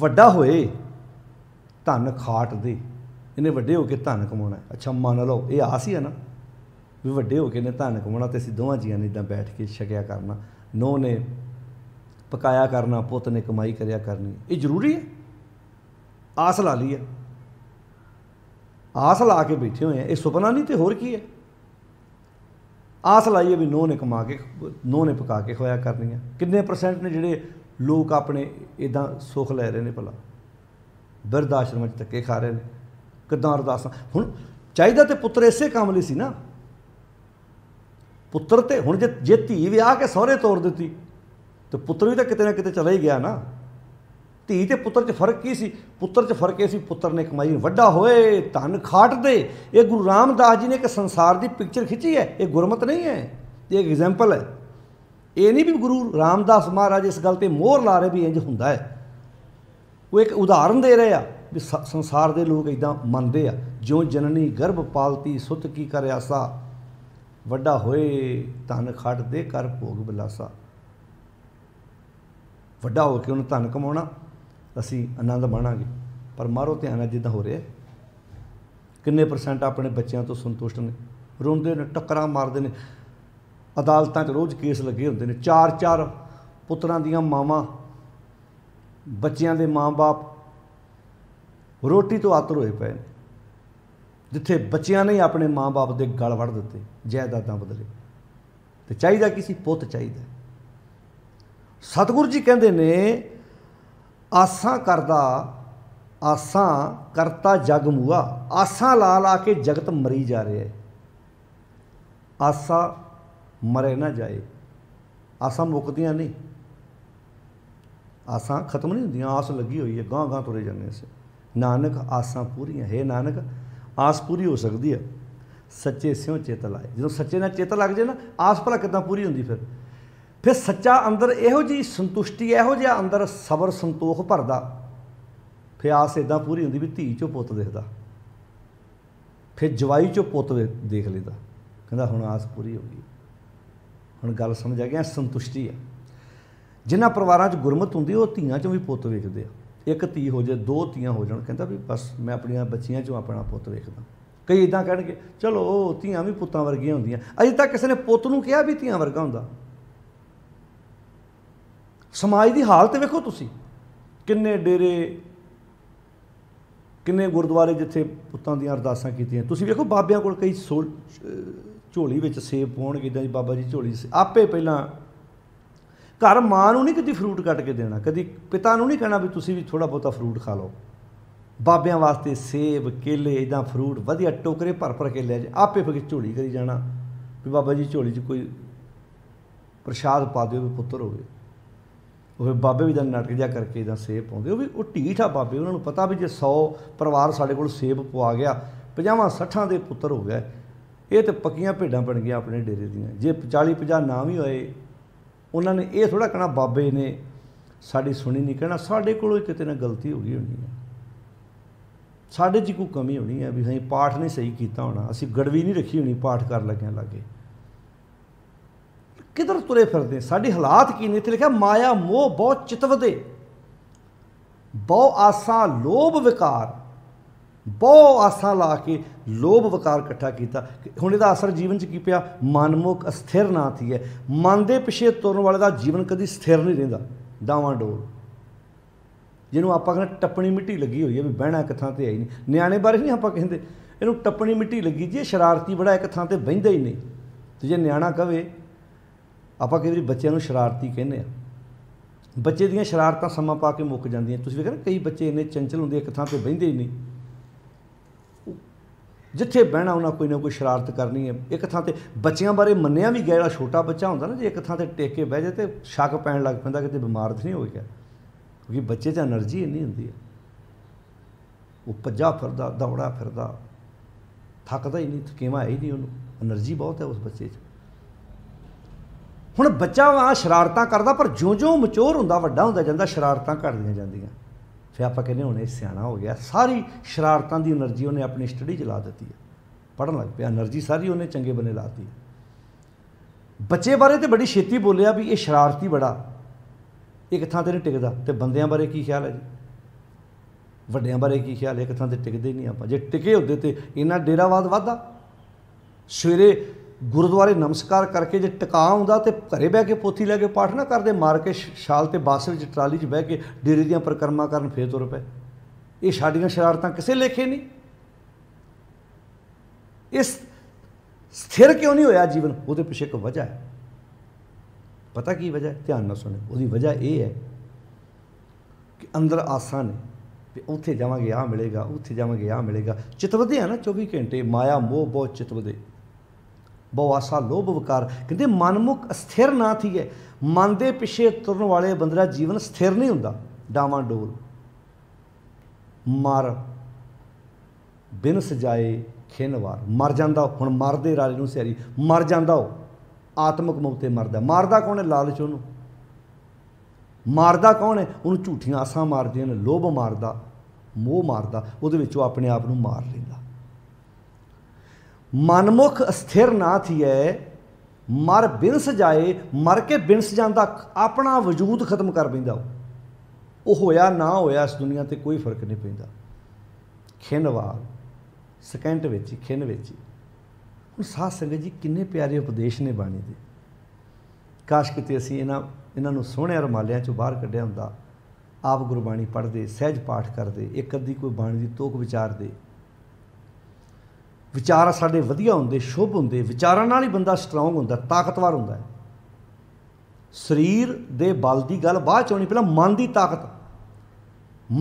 ਵੱਡਾ ਹੋਏ ਧਨ ਖਾਟ ਦੇ ਇਹਨੇ ਵੱਡੇ ਹੋ ਕੇ ਧਨ ਕਮਾਉਣਾ ਅੱਛਾ ਮੰਨ ਲਓ ਇਹ ਆਸ ਹੀ ਹੈ ਨਾ ਵੀ ਵੱਡੇ ਹੋ ਕੇ ਨੇ ਧਨ ਕਮਾਉਣਾ ਤੇ ਅਸੀਂ ਦੋਵਾਂ ਜੀਆਂ ਨੇ ਇਦਾਂ ਬੈਠ ਕੇ ਛਕਿਆ ਕਰਨਾ ਨੋ ਨੇ ਪਕਾਇਆ ਕਰਨਾ ਪੁੱਤ ਨੇ ਕਮਾਈ ਕਰਿਆ ਕਰਨੀ ਇਹ ਜ਼ਰੂਰੀ ਹੈ ਆਸ ਲਾ ਲਈ ਹੈ ਆਸ ਲਾ ਕੇ ਬੈਠੇ ਹੋਏ ਆ ਇਹ ਸੁਪਨਾ ਨਹੀਂ ਤੇ ਹੋਰ ਕੀ ਹੈ ਆਸ ਲਾਈਏ ਵੀ ਨੋ ਨੇ ਕਮਾ ਕੇ ਨੋ ਨੇ ਪਕਾ ਕੇ ਖਵਾਇਆ ਕਰਨੀ ਹੈ ਕਿੰਨੇ ਪਰਸੈਂਟ ਨੇ ਜਿਹੜੇ ਲੋਕ ਆਪਣੇ ਇਦਾਂ ਸੁਖ ਲੈ ਰਹੇ ਨੇ ਭਲਾ ਬਿਰਧ ਆਸ਼ਰਮ 'ਚ ਧੱਕੇ ਖਾ ਰਹੇ ਨੇ ਕਿਦਾਂ ਅਰਦਾਸਾਂ ਹੁਣ ਚਾਹੀਦਾ ਤੇ ਪੁੱਤਰ ਇਸੇ ਕੰਮ ਲਈ ਸੀ ਨਾ ਪੁੱਤਰ ਤੇ ਹੁਣ ਜੇ ਜੇ ਧੀ ਵਿਆਹ ਕੇ ਸਹੁਰੇ ਤੋਰ ਦਿੱਤੀ ਤੇ ਪੁੱਤਰ ਵੀ ਤਾਂ ਕਿਤੇ ਨਾ ਕਿਤੇ ਚਲਾ ਹੀ ਗਿਆ ਨਾ ਧੀ ਤੇ ਪੁੱਤਰ 'ਚ ਫਰਕ ਕੀ ਸੀ ਪੁੱਤਰ 'ਚ ਫਰਕ ਇਹ ਸੀ ਪੁੱਤਰ ਨੇ ਕਮਾਈ ਵੱਡਾ ਹੋਏ ਧਨ ਖਾਟ ਦੇ ਇਹ ਗੁਰੂ ਰਾਮਦਾਸ ਜੀ ਨੇ ਇੱਕ ਸੰਸਾਰ ਦੀ ਪਿਕਚਰ ਖਿੱਚੀ ਹੈ ਇਹ ਗੁਰਮਤ ਨਹੀਂ ਹੈ ਇਹ ਇੱਕ ਐਗਜ਼ਾਮਪਲ ਹੈ ਇਹ ਨਹੀਂ ਵੀ ਗੁਰੂ ਰਾਮਦਾਸ ਮਹਾਰਾਜ ਇਸ ਗੱਲ ਤੇ ਮੋਹਰ ਲਾ ਰਹੇ ਵੀ ਇੰਜ ਹੁੰਦਾ ਹੈ ਉਹ ਇੱਕ ਉਦਾਹਰਨ ਦੇ ਰਹੇ ਆ ਵੀ ਸੰਸਾਰ ਦੇ ਲੋਕ ਇਦਾਂ ਮੰਨਦੇ ਆ ਜਿਉ ਜਨਨੀ ਗਰਭ ਪਾਲਤੀ ਸੁਤ ਕੀ ਕਰਿਆ ਸਾ ਵੱਡਾ ਹੋਏ ਧਨ ਖੱਟ ਦੇ ਕਰ ਭੋਗ ਬਲਾਸਾ ਵੱਡਾ ਹੋ ਕੇ ਉਹਨੂੰ ਧਨ ਕਮਾਉਣਾ ਅਸੀਂ ਆਨੰਦ ਮਾਣਾਂਗੇ ਪਰ ਮਾਰੋ ਧਿਆਨ ਹੈ ਜਿੱਦਾਂ ਹੋ ਰਿਹਾ ਕਿੰਨੇ ਪਰਸੈਂਟ ਆਪਣੇ ਬੱਚਿਆਂ ਤੋਂ ਸੰਤੁਸ਼ਟ ਨੇ ਰੋਂਦੇ ਨੇ ਟੱਕਰਾਂ ਮਾਰਦੇ ਨੇ ਅਦਾਲਤਾਂ 'ਚ ਰੋਜ਼ ਕੇਸ ਲੱਗੇ ਹੁੰਦੇ ਨੇ ਚਾਰ ਚਾਰ ਪੁੱਤਰਾਂ ਦੀਆਂ ਮਾਵਾਂ ਬੱਚਿਆਂ ਦੇ ਮਾਪੇ ਰੋਟੀ ਤੋਂ ਆਤਰ ਹੋਏ ਪਏ ਨੇ ਜਿੱਥੇ ਬੱਚਿਆਂ ਨੇ ਆਪਣੇ ਮਾਪੇ ਦੇ ਗਲ ਵੜ ਦਿੱਤੇ ਜਾਇਦਾਦਾਂ ਬਦਲੇ ਤੇ ਚਾਹੀਦਾ ਕਿਸੇ ਪੁੱਤ ਚਾਹੀਦਾ ਸਤਿਗੁਰੂ ਜੀ ਕਹਿੰਦੇ ਨੇ ਆਸਾਂ ਕਰਦਾ ਆਸਾਂ ਕਰਤਾ ਜਗ ਮੂਆ ਆਸਾਂ ਲਾ ਲਾ ਕੇ ਜਗਤ ਮਰੀ ਜਾ ਰਿਹਾ ਹੈ ਆਸਾ ਮਰੇ ਨਾ ਜਾਏ ਆਸਾਂ ਮੁੱਕਦੀਆਂ ਨਹੀਂ ਆਸਾਂ ਖਤਮ ਨਹੀਂ ਹੁੰਦੀਆਂ ਆਸ ਲੱਗੀ ਹੋਈ ਹੈ ਗਾਂ ਗਾਂ ਤੁਰੇ ਜਾਂਦੇ ਸੇ ਨਾਨਕ ਆਸਾਂ ਪੂਰੀਆਂ ਹੈ ਨਾਨਕ ਆਸ ਪੂਰੀ ਹੋ ਸਕਦੀ ਹੈ ਸੱਚੇ ਸਿਉ ਚੇਤ ਲਾਏ ਜਦੋਂ ਸੱਚੇ ਨਾਲ ਚੇਤ ਲੱਗ ਜੇ ਨਾ ਆਸ ਭਲਾ ਕਿਦਾਂ ਪੂਰੀ ਹੁੰਦੀ ਫਿਰ ਫਿਰ ਸੱਚਾ ਅੰਦਰ ਇਹੋ ਜੀ ਸੰਤੁਸ਼ਟੀ ਇਹੋ ਜਿਹਾ ਅੰਦਰ ਸਬਰ ਸੰਤੋਖ ਭਰਦਾ ਫਿਰ ਆਸ ਇਦਾਂ ਪੂਰੀ ਹੁੰਦੀ ਵੀ ਧੀ ਚੋਂ ਪੁੱਤ ਦੇਖਦਾ ਫਿਰ ਜਵਾਈ ਚੋਂ ਪੁੱਤ ਦੇਖ ਲੈਂਦਾ ਕਹਿੰਦਾ ਹੁਣ ਆਸ ਪੂਰੀ ਹੋ ਗਈ ਹੁਣ ਗੱਲ ਸਮਝ ਆ ਗਿਆ ਸੰਤੁਸ਼ਟੀ ਆ ਜਿਨ੍ਹਾਂ ਪਰਿਵਾਰਾਂ 'ਚ ਗੁਰਮਤ ਹੁੰਦੀ ਉਹ ਧੀਆਂ 'ਚੋਂ ਵੀ ਪੁੱਤ ਵੇਖਦੇ ਆ ਇੱਕ ਧੀ ਹੋ ਜਾਏ ਦੋ ਧੀਆਂ ਹੋ ਜਾਣ ਕਹਿੰਦਾ ਵੀ ਬਸ ਮੈਂ ਆਪਣੀਆਂ ਬੱਚੀਆਂ 'ਚੋਂ ਆਪਣਾ ਪੁੱਤ ਵੇਖਦਾ ਕਈ ਇਦਾਂ ਕਹਿਣਗੇ ਚਲੋ ਉਹ ਧੀਆਂ ਵੀ ਪੁੱਤਾਂ ਵਰਗੀਆਂ ਹੁੰਦੀਆਂ ਅਜੇ ਤੱਕ ਕਿਸੇ ਨੇ ਪੁੱਤ ਨੂੰ ਕਿਹਾ ਵੀ ਧੀਆਂ ਵਰਗਾ ਹੁੰਦਾ ਸਮਾਜ ਦੀ ਹਾਲਤ ਵੇਖੋ ਤੁਸੀਂ ਕਿੰਨੇ ਡੇਰੇ ਕਿੰਨੇ ਗੁਰਦੁਆਰੇ ਜਿੱਥੇ ਪੁੱਤਾਂ ਦੀਆਂ ਅਰਦਾਸਾਂ ਕੀਤੀਆਂ ਤੁਸੀਂ ਵੇਖੋ ਬਾਬਿਆਂ ਕੋਲ ਕਈ ਝੋਲੀ ਵਿੱਚ ਸੇਬ ਪਾਉਣਗੇ ਇਦਾਂ ਜੀ ਬਾਬਾ ਜੀ ਝੋਲੀ ਆਪੇ ਪਹਿਲਾਂ ਘਰ ਮਾਂ ਨੂੰ ਨਹੀਂ ਕਦੀ ਫਰੂਟ ਕੱਟ ਕੇ ਦੇਣਾ ਕਦੀ ਪਿਤਾ ਨੂੰ ਨਹੀਂ ਕਹਿਣਾ ਵੀ ਤੁਸੀਂ ਵੀ ਥੋੜਾ ਬਹੁਤਾ ਫਰੂਟ ਖਾ ਲਓ ਬਾਬਿਆਂ ਵਾਸਤੇ ਸੇਬ ਕੇਲੇ ਇਦਾਂ ਫਰੂਟ ਵਧੀਆ ਟੋਕਰੇ ਭਰ ਭਰ ਕੇ ਲੈ ਜਾ ਆਪੇ ਫਿਰ ਝੋਲੀ ਕਰੀ ਜਾਣਾ ਵੀ ਬਾਬਾ ਜੀ ਝੋਲੀ 'ਚ ਕੋਈ ਪ੍ਰਸ਼ਾਦ ਪਾ ਦਿਓ ਵੀ ਪੁੱਤਰ ਹੋਵੇ ਉਹ ਬਾਬੇ ਵੀ ਦਾ ਨਾਟਕ ਜਿਹਾ ਕਰਕੇ ਇਦਾਂ ਸੇਬ ਪਾਉਂਦੇ ਉਹ ਵੀ ਉਹ ਠੀਠਾ ਬਾਬੇ ਉਹਨਾਂ ਨੂੰ ਪਤਾ ਵੀ ਜੇ 100 ਪਰਿਵਾਰ ਸਾਡੇ ਕੋਲ ਸੇਬ ਪਵਾ ਗਿਆ 50 60ਾਂ ਦੇ ਪੁੱਤਰ ਹੋ ਗਏ ਇਹ ਤੇ ਪੱਕੀਆਂ ਭੇਡਾਂ ਬਣ ਗਈਆਂ ਆਪਣੇ ਡੇਰੇ ਦੀਆਂ ਜੇ 40 50 ਨਾ ਵੀ ਹੋਏ ਉਹਨਾਂ ਨੇ ਇਹ ਥੋੜਾ ਕਹਣਾ ਬਾਬੇ ਨੇ ਸਾਡੀ ਸੁਣੀ ਨਹੀਂ ਕਹਿਣਾ ਸਾਡੇ ਕੋਲੋਂ ਹੀ ਕਿਤੇ ਨਾ ਗਲਤੀ ਹੋ ਗਈ ਹੋਣੀ ਹੈ ਸਾਡੇ 'ਚ ਕੋਈ ਕਮੀ ਹੋਣੀ ਹੈ ਵੀ ਅਸੀਂ ਪਾਠ ਨਹੀਂ ਸਹੀ ਕੀਤਾ ਹੋਣਾ ਅਸੀਂ ਗੜਵੀ ਨਹੀਂ ਰੱਖੀ ਹੋਣੀ ਪਾਠ ਕਰ ਲੱਗਿਆਂ ਲੱਗੇ ਕਿਧਰ ਤੁਰੇ ਫਿਰਦੇ ਸਾਡੇ ਹਾਲਾਤ ਕੀ ਨੇ ਇੱਥੇ ਲਿਖਿਆ ਮਾਇਆ ਮੋਹ ਬਹੁਤ ਚਿਤਵਦੇ ਬਹੁ ਆਸਾ ਲੋਭ ਵਿਕਾਰ ਬਹੁ ਆਸਾ ਲਾ ਕੇ ਲੋਭ ਵਕਾਰ ਇਕੱਠਾ ਕੀਤਾ ਹੁਣ ਇਹਦਾ ਅਸਰ ਜੀਵਨ 'ਚ ਕੀ ਪਿਆ ਮਨਮੁਖ ਅਸਥਿਰ ਨਾ ਹੈ ਮਨ ਦੇ ਪਿਛੇ ਤੁਰਨ ਵਾਲੇ ਦਾ ਜੀਵਨ ਕਦੀ ਸਥਿਰ ਨਹੀਂ ਰਹਿੰਦਾ ਦਾਵਾਂ ਡੋਲ ਜਿਹਨੂੰ ਆਪਾਂ ਕਹਿੰਦੇ ਟੱਪਣੀ ਮਿੱਟੀ ਲੱਗੀ ਹੋਈ ਹੈ ਵੀ ਬਹਿਣਾ ਇੱਕ ਥਾਂ ਤੇ ਆਈ ਨਹੀਂ ਨਿਆਣੇ ਬਾਰੇ ਨਹੀਂ ਆਪਾਂ ਕਹਿੰਦੇ ਇਹਨੂੰ ਟੱਪਣੀ ਮਿੱਟੀ ਲੱਗੀ ਜੀ ਸ਼ਰਾਰਤੀ ਬੜਾ ਇੱਕ ਥਾਂ ਤੇ ਬਹਿੰਦਾ ਹੀ ਨਹੀਂ ਤੇ ਜੇ ਨਿਆਣਾ ਕਵੇ ਆਪਾਂ ਕਈ ਵਾਰੀ ਬੱਚਿਆਂ ਨੂੰ ਸ਼ਰਾਰਤੀ ਕਹਿੰਦੇ ਆ ਬੱਚੇ ਦੀਆਂ ਸ਼ਰਾਰਤਾਂ ਸਮਾਂ ਪਾ ਕੇ ਮੁੱਕ ਜਾਂਦੀਆਂ ਤੁਸੀਂ ਵੇਖਿਆ ਕਈ ਬੱਚੇ ਇੰਨੇ ਚੰਚਲ ਹੁੰਦੇ ਇੱਕ ਥਾਂ ਤੇ ਬਹਿੰਦੇ ਹੀ ਨਹੀਂ ਜਿੱਥੇ ਬਹਿਣਾ ਉਹਨਾਂ ਕੋਈ ਨਾ ਕੋਈ ਸ਼ਰਾਰਤ ਕਰਨੀ ਹੈ ਇੱਕ ਥਾਂ ਤੇ ਬੱਚਿਆਂ ਬਾਰੇ ਮੰਨਿਆ ਵੀ ਗਿਆ ਜਿਹੜਾ ਛੋਟਾ ਬੱਚਾ ਹੁੰਦਾ ਨਾ ਜੇ ਇੱਕ ਥਾਂ ਤੇ ਟੇਕ ਕੇ ਬਹਿ ਜਾਏ ਤੇ ਸ਼ੱਕ ਪੈਣ ਲੱਗ ਪੈਂਦਾ ਕਿਤੇ ਬਿਮਾਰ ਤਾਂ ਨਹੀਂ ਹੋ ਗਿਆ ਕਿਉਂਕਿ ਬੱਚੇ 'ਚ એનર્ਜੀ ਇੰਨੀ ਹੁੰਦੀ ਹੈ ਉਹ ਭੱਜਾ ਫਿਰਦਾ ਦੌੜਾ ਫਿਰਦਾ ਥੱਕਦਾ ਹੀ ਨਹੀਂ ਥਕੇਵਾ ਹੈ ਹੀ ਨਹੀਂ ਉਹਨੂੰ એનર્ਜੀ ਬਹੁਤ ਹੈ ਉਸ ਬੱਚੇ 'ਚ ਹੁਣ ਬੱਚਾ ਆ ਸ਼ਰਾਰਤਾਂ ਕਰਦਾ ਪਰ ਜਿਉਂ-ਜਿਉਂ ਮਚੋਰ ਹੁੰਦਾ ਵੱਡਾ ਹੁੰਦਾ ਜਾਂਦਾ ਸ਼ਰਾਰਤਾਂ ਘਟਦੀਆਂ ਜਾਂਦੀਆਂ ਫਿਰ ਆਪਾਂ ਕਹਿੰਦੇ ਹੁਣ ਇਹ ਸਿਆਣਾ ਹੋ ਗਿਆ ਸਾਰੀ ਸ਼ਰਾਰਤਾਂ ਦੀ એનર્ਜੀ ਉਹਨੇ ਆਪਣੀ ਸਟੱਡੀ 'ਚ ਲਾ ਦਿੱਤੀ ਹੈ ਪੜਨ ਲੱਗ ਪਿਆ એનર્ਜੀ ਸਾਰੀ ਉਹਨੇ ਚੰਗੇ ਬਨੇ ਲਾਤੀ ਬੱਚੇ ਬਾਰੇ ਤੇ ਬੜੀ ਛੇਤੀ ਬੋਲਿਆ ਵੀ ਇਹ ਸ਼ਰਾਰਤੀ ਬੜਾ ਇੱਕ ਥਾਂ ਤੇ ਨਹੀਂ ਟਿਕਦਾ ਤੇ ਬੰਦਿਆਂ ਬਾਰੇ ਕੀ ਖਿਆਲ ਹੈ ਜੀ ਵੱਡਿਆਂ ਬਾਰੇ ਕੀ ਖਿਆਲ ਹੈ ਇੱਕ ਥਾਂ ਤੇ ਟਿਕਦੇ ਨਹੀਂ ਆਪਾਂ ਜੇ ਟਿਕੇ ਹੁੰਦੇ ਤੇ ਇਹਨਾਂ ਡੇਰਾਵਾਦ ਵਾਧਾ ਸਵੇਰੇ ਗੁਰਦੁਆਰੇ ਨਮਸਕਾਰ ਕਰਕੇ ਜੇ ਟਿਕਾ ਆਉਂਦਾ ਤੇ ਘਰੇ ਬਹਿ ਕੇ ਪੋਥੀ ਲੈ ਕੇ ਪਾਠ ਨਾ ਕਰਦੇ ਮਾਰ ਕੇ ਛਾਲ ਤੇ ਬਾਸ ਵਿੱਚ ਟਰਾਲੀ 'ਚ ਬਹਿ ਕੇ ਡੇਰੇ ਦੀਆਂ ਪ੍ਰਕਰਮਾ ਕਰਨ ਫੇਰ ਤੁਰ ਪਏ ਇਹ ਸਾਡੀਆਂ ਸ਼ਰਾਰਤਾਂ ਕਿਸੇ ਲੇਖੇ ਨਹੀਂ ਇਸ ਸਥਿਰ ਕਿਉਂ ਨਹੀਂ ਹੋਇਆ ਜੀਵਨ ਉਹਦੇ ਪਿੱਛੇ ਇੱਕ ਵਜ੍ਹਾ ਹੈ ਪਤਾ ਕੀ ਵਜ੍ਹਾ ਹੈ ਧਿਆਨ ਨਾਲ ਸੁਣੋ ਉਹਦੀ ਵਜ੍ਹਾ ਇਹ ਹੈ ਕਿ ਅੰਦਰ ਆਸਾਂ ਨੇ ਵੀ ਉੱਥੇ ਜਾਵਾਂਗੇ ਆ ਮਿਲੇਗਾ ਉੱਥੇ ਜਾਵਾਂਗੇ ਆ ਮਿਲੇਗਾ ਚਿਤਵਦੇ ਆ ਨਾ 24 ਘੰਟੇ ਮਾਇਆ ਮੋਹ ਬਹੁਤ ਚਿਤਵਦੇ ਬਵਾਸਾ ਲੋਭ ਵਿਕਾਰ ਕਹਿੰਦੇ ਮਨਮੁਖ ਅਸਥਿਰ ਨਾ ਥੀਏ ਮਨ ਦੇ ਪਿੱਛੇ ਤੁਰਨ ਵਾਲੇ ਬੰਦੇ ਦਾ ਜੀਵਨ ਸਥਿਰ ਨਹੀਂ ਹੁੰਦਾ ਡਾਵਾ ਡੋਲ ਮਰ ਬਿਨ ਸਜਾਏ ਖਿੰਵਾਰ ਮਰ ਜਾਂਦਾ ਹੁਣ ਮਰਦੇ ਰਾਲੇ ਨੂੰ ਸਿਆਰੀ ਮਰ ਜਾਂਦਾ ਉਹ ਆਤਮਿਕ ਮੌਤੇ ਮਰਦਾ ਮਾਰਦਾ ਕੌਣ ਹੈ ਲਾਲਚ ਉਹਨੂੰ ਮਾਰਦਾ ਕੌਣ ਹੈ ਉਹਨੂੰ ਝੂਠੀਆਂ ਆਸਾਂ ਮਾਰਦੀਆਂ ਨੇ ਲੋਭ ਮਾਰਦਾ ਮੋਹ ਮਾਰਦਾ ਉਹਦੇ ਵਿੱਚ ਉਹ ਆਪਣੇ ਆਪ ਨੂੰ ਮਾਰ ਲੈਂਦਾ ਮਨਮੁਖ ਅਸਥਿਰ ਨਾ ਥੀਏ ਮਰ ਬਿੰਸ ਜਾਏ ਮਰ ਕੇ ਬਿੰਸ ਜਾਂਦਾ ਆਪਣਾ ਵਜੂਦ ਖਤਮ ਕਰ ਬਿੰਦਾ ਉਹ ਹੋਇਆ ਨਾ ਹੋਇਆ ਇਸ ਦੁਨੀਆ ਤੇ ਕੋਈ ਫਰਕ ਨਹੀਂ ਪੈਂਦਾ ਖਿੰਨਵਾਲ ਸਕਿੰਟ ਵਿੱਚ ਹੀ ਖਿੰਨ ਵਿੱਚ ਹੀ ਹੁਣ ਸਾਧ ਸੰਗਤ ਜੀ ਕਿੰਨੇ ਪਿਆਰੇ ਉਪਦੇਸ਼ ਨੇ ਬਾਣੀ ਦੇ ਕਾਸ਼ ਕਿਤੇ ਅਸੀਂ ਇਹਨਾਂ ਇਹਨਾਂ ਨੂੰ ਸੋਹਣਿਆ ਰਮਾਲਿਆਂ ਚੋਂ ਬਾਹਰ ਕੱਢਿਆ ਹੁੰਦਾ ਆਪ ਗੁਰਬਾਣੀ ਪੜ੍ਹਦੇ ਸਹਿਜ ਪਾਠ ਕਰਦੇ ਇੱਕ ਅੱਧੀ ਕੋਈ ਬਾਣੀ ਦੀ ਤੋਕ ਵਿਚਾਰਦੇ ਵਿਚਾਰ ਸਾਡੇ ਵਧੀਆ ਹੁੰਦੇ ਸ਼ੁਭ ਹੁੰਦੇ ਵਿਚਾਰਾਂ ਨਾਲ ਹੀ ਬੰਦਾ ਸਟਰੋਂਗ ਹੁੰਦਾ ਤਾਕਤਵਰ ਹੁੰਦਾ ਹੈ ਸਰੀਰ ਦੇ ਬਲ ਦੀ ਗੱਲ ਬਾਅਦ ਚ ਹੋਣੀ ਪਹਿਲਾਂ ਮਨ ਦੀ ਤਾਕਤ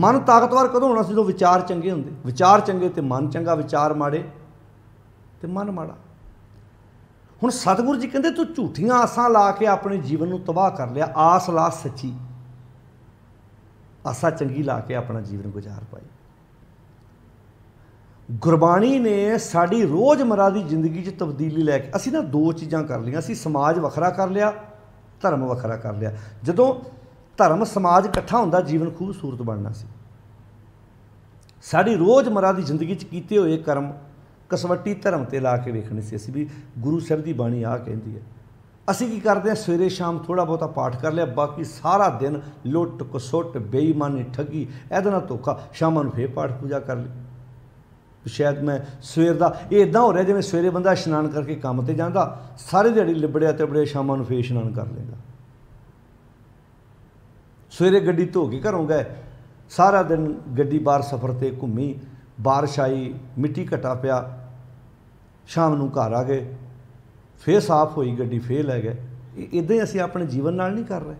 ਮਨ ਤਾਕਤਵਰ ਕਦੋਂ ਹੋਣਾ ਜਦੋਂ ਵਿਚਾਰ ਚੰਗੇ ਹੁੰਦੇ ਵਿਚਾਰ ਚੰਗੇ ਤੇ ਮਨ ਚੰਗਾ ਵਿਚਾਰ ਮਾੜੇ ਤੇ ਮਨ ਮਾੜਾ ਹੁਣ ਸਤਿਗੁਰੂ ਜੀ ਕਹਿੰਦੇ ਤੂੰ ਝੂਠੀਆਂ ਆਸਾਂ ਲਾ ਕੇ ਆਪਣੇ ਜੀਵਨ ਨੂੰ ਤਬਾਹ ਕਰ ਲਿਆ ਆਸ ਲਾ ਸੱਚੀ ਆਸਾ ਚੰਗੀ ਲਾ ਕੇ ਆਪਣਾ ਜੀਵਨ ਗੁਜ਼ਾਰ ਪਾਈ ਗੁਰਬਾਣੀ ਨੇ ਸਾਡੀ ਰੋਜ਼ਮਰਾ ਦੀ ਜ਼ਿੰਦਗੀ 'ਚ ਤਬਦੀਲੀ ਲੈ ਕੇ ਅਸੀਂ ਨਾ ਦੋ ਚੀਜ਼ਾਂ ਕਰ ਲਈਆਂ ਅਸੀਂ ਸਮਾਜ ਵੱਖਰਾ ਕਰ ਲਿਆ ਧਰਮ ਵੱਖਰਾ ਕਰ ਲਿਆ ਜਦੋਂ ਧਰਮ ਸਮਾਜ ਇਕੱਠਾ ਹੁੰਦਾ ਜੀਵਨ ਖੂਬਸੂਰਤ ਬਣਨਾ ਸੀ ਸਾਡੀ ਰੋਜ਼ਮਰਾ ਦੀ ਜ਼ਿੰਦਗੀ 'ਚ ਕੀਤੇ ਹੋਏ ਕਰਮ ਕਸਵੱਟੀ ਧਰਮ ਤੇ ਲਾ ਕੇ ਵੇਖਣੇ ਸੀ ਅਸੀਂ ਵੀ ਗੁਰੂ ਸਾਹਿਬ ਦੀ ਬਾਣੀ ਆ ਕਹਿੰਦੀ ਹੈ ਅਸੀਂ ਕੀ ਕਰਦੇ ਹਾਂ ਸਵੇਰੇ ਸ਼ਾਮ ਥੋੜਾ ਬਹੁਤਾ ਪਾਠ ਕਰ ਲਿਆ ਬਾਕੀ ਸਾਰਾ ਦਿਨ ਲੁੱਟ ਕਸੁੱਟ ਬੇਈਮਾਨੀ ਠੱਗੀ ਇਹਦੇ ਨਾਲ ਧੋਖਾ ਸ਼ਾਮਾਂ ਨੂੰ ਫੇਰ ਪਾਠ ਪੂਜਾ ਕਰ ਲਈ ਸ਼ਾਇਦ ਮੈਂ ਸਵੇਰ ਦਾ ਇਹ ਇਦਾਂ ਹੋ ਰਿਹਾ ਜਿਵੇਂ ਸਵੇਰੇ ਬੰਦਾ ਇਸ਼ਨਾਨ ਕਰਕੇ ਕੰਮ ਤੇ ਜਾਂਦਾ ਸਾਰੇ ਦਿਹਾੜੀ ਲਿਬੜਿਆ ਤੇ ਬੜੇ ਸ਼ਾਮਾਂ ਨੂੰ ਫੇਰ ਇਸ਼ਨਾਨ ਕਰ ਲੈਂਦਾ ਸਵੇਰੇ ਗੱਡੀ ਧੋ ਕੇ ਘਰੋਂ ਗਏ ਸਾਰਾ ਦਿਨ ਗੱਡੀ ਬਾਹਰ ਸਫ਼ਰ ਤੇ ਘੁੰਮੀ ਬਾਰਿਸ਼ ਆਈ ਮਿੱਟੀ ਘਟਾ ਪਿਆ ਸ਼ਾਮ ਨੂੰ ਘਰ ਆ ਗਏ ਫੇਰ ਸਾਫ਼ ਹੋਈ ਗੱਡੀ ਫੇਰ ਲੈ ਗਏ ਇਦਾਂ ਹੀ ਅਸੀਂ ਆਪਣੇ ਜੀਵਨ ਨਾਲ ਨਹੀਂ ਕਰ ਰਹੇ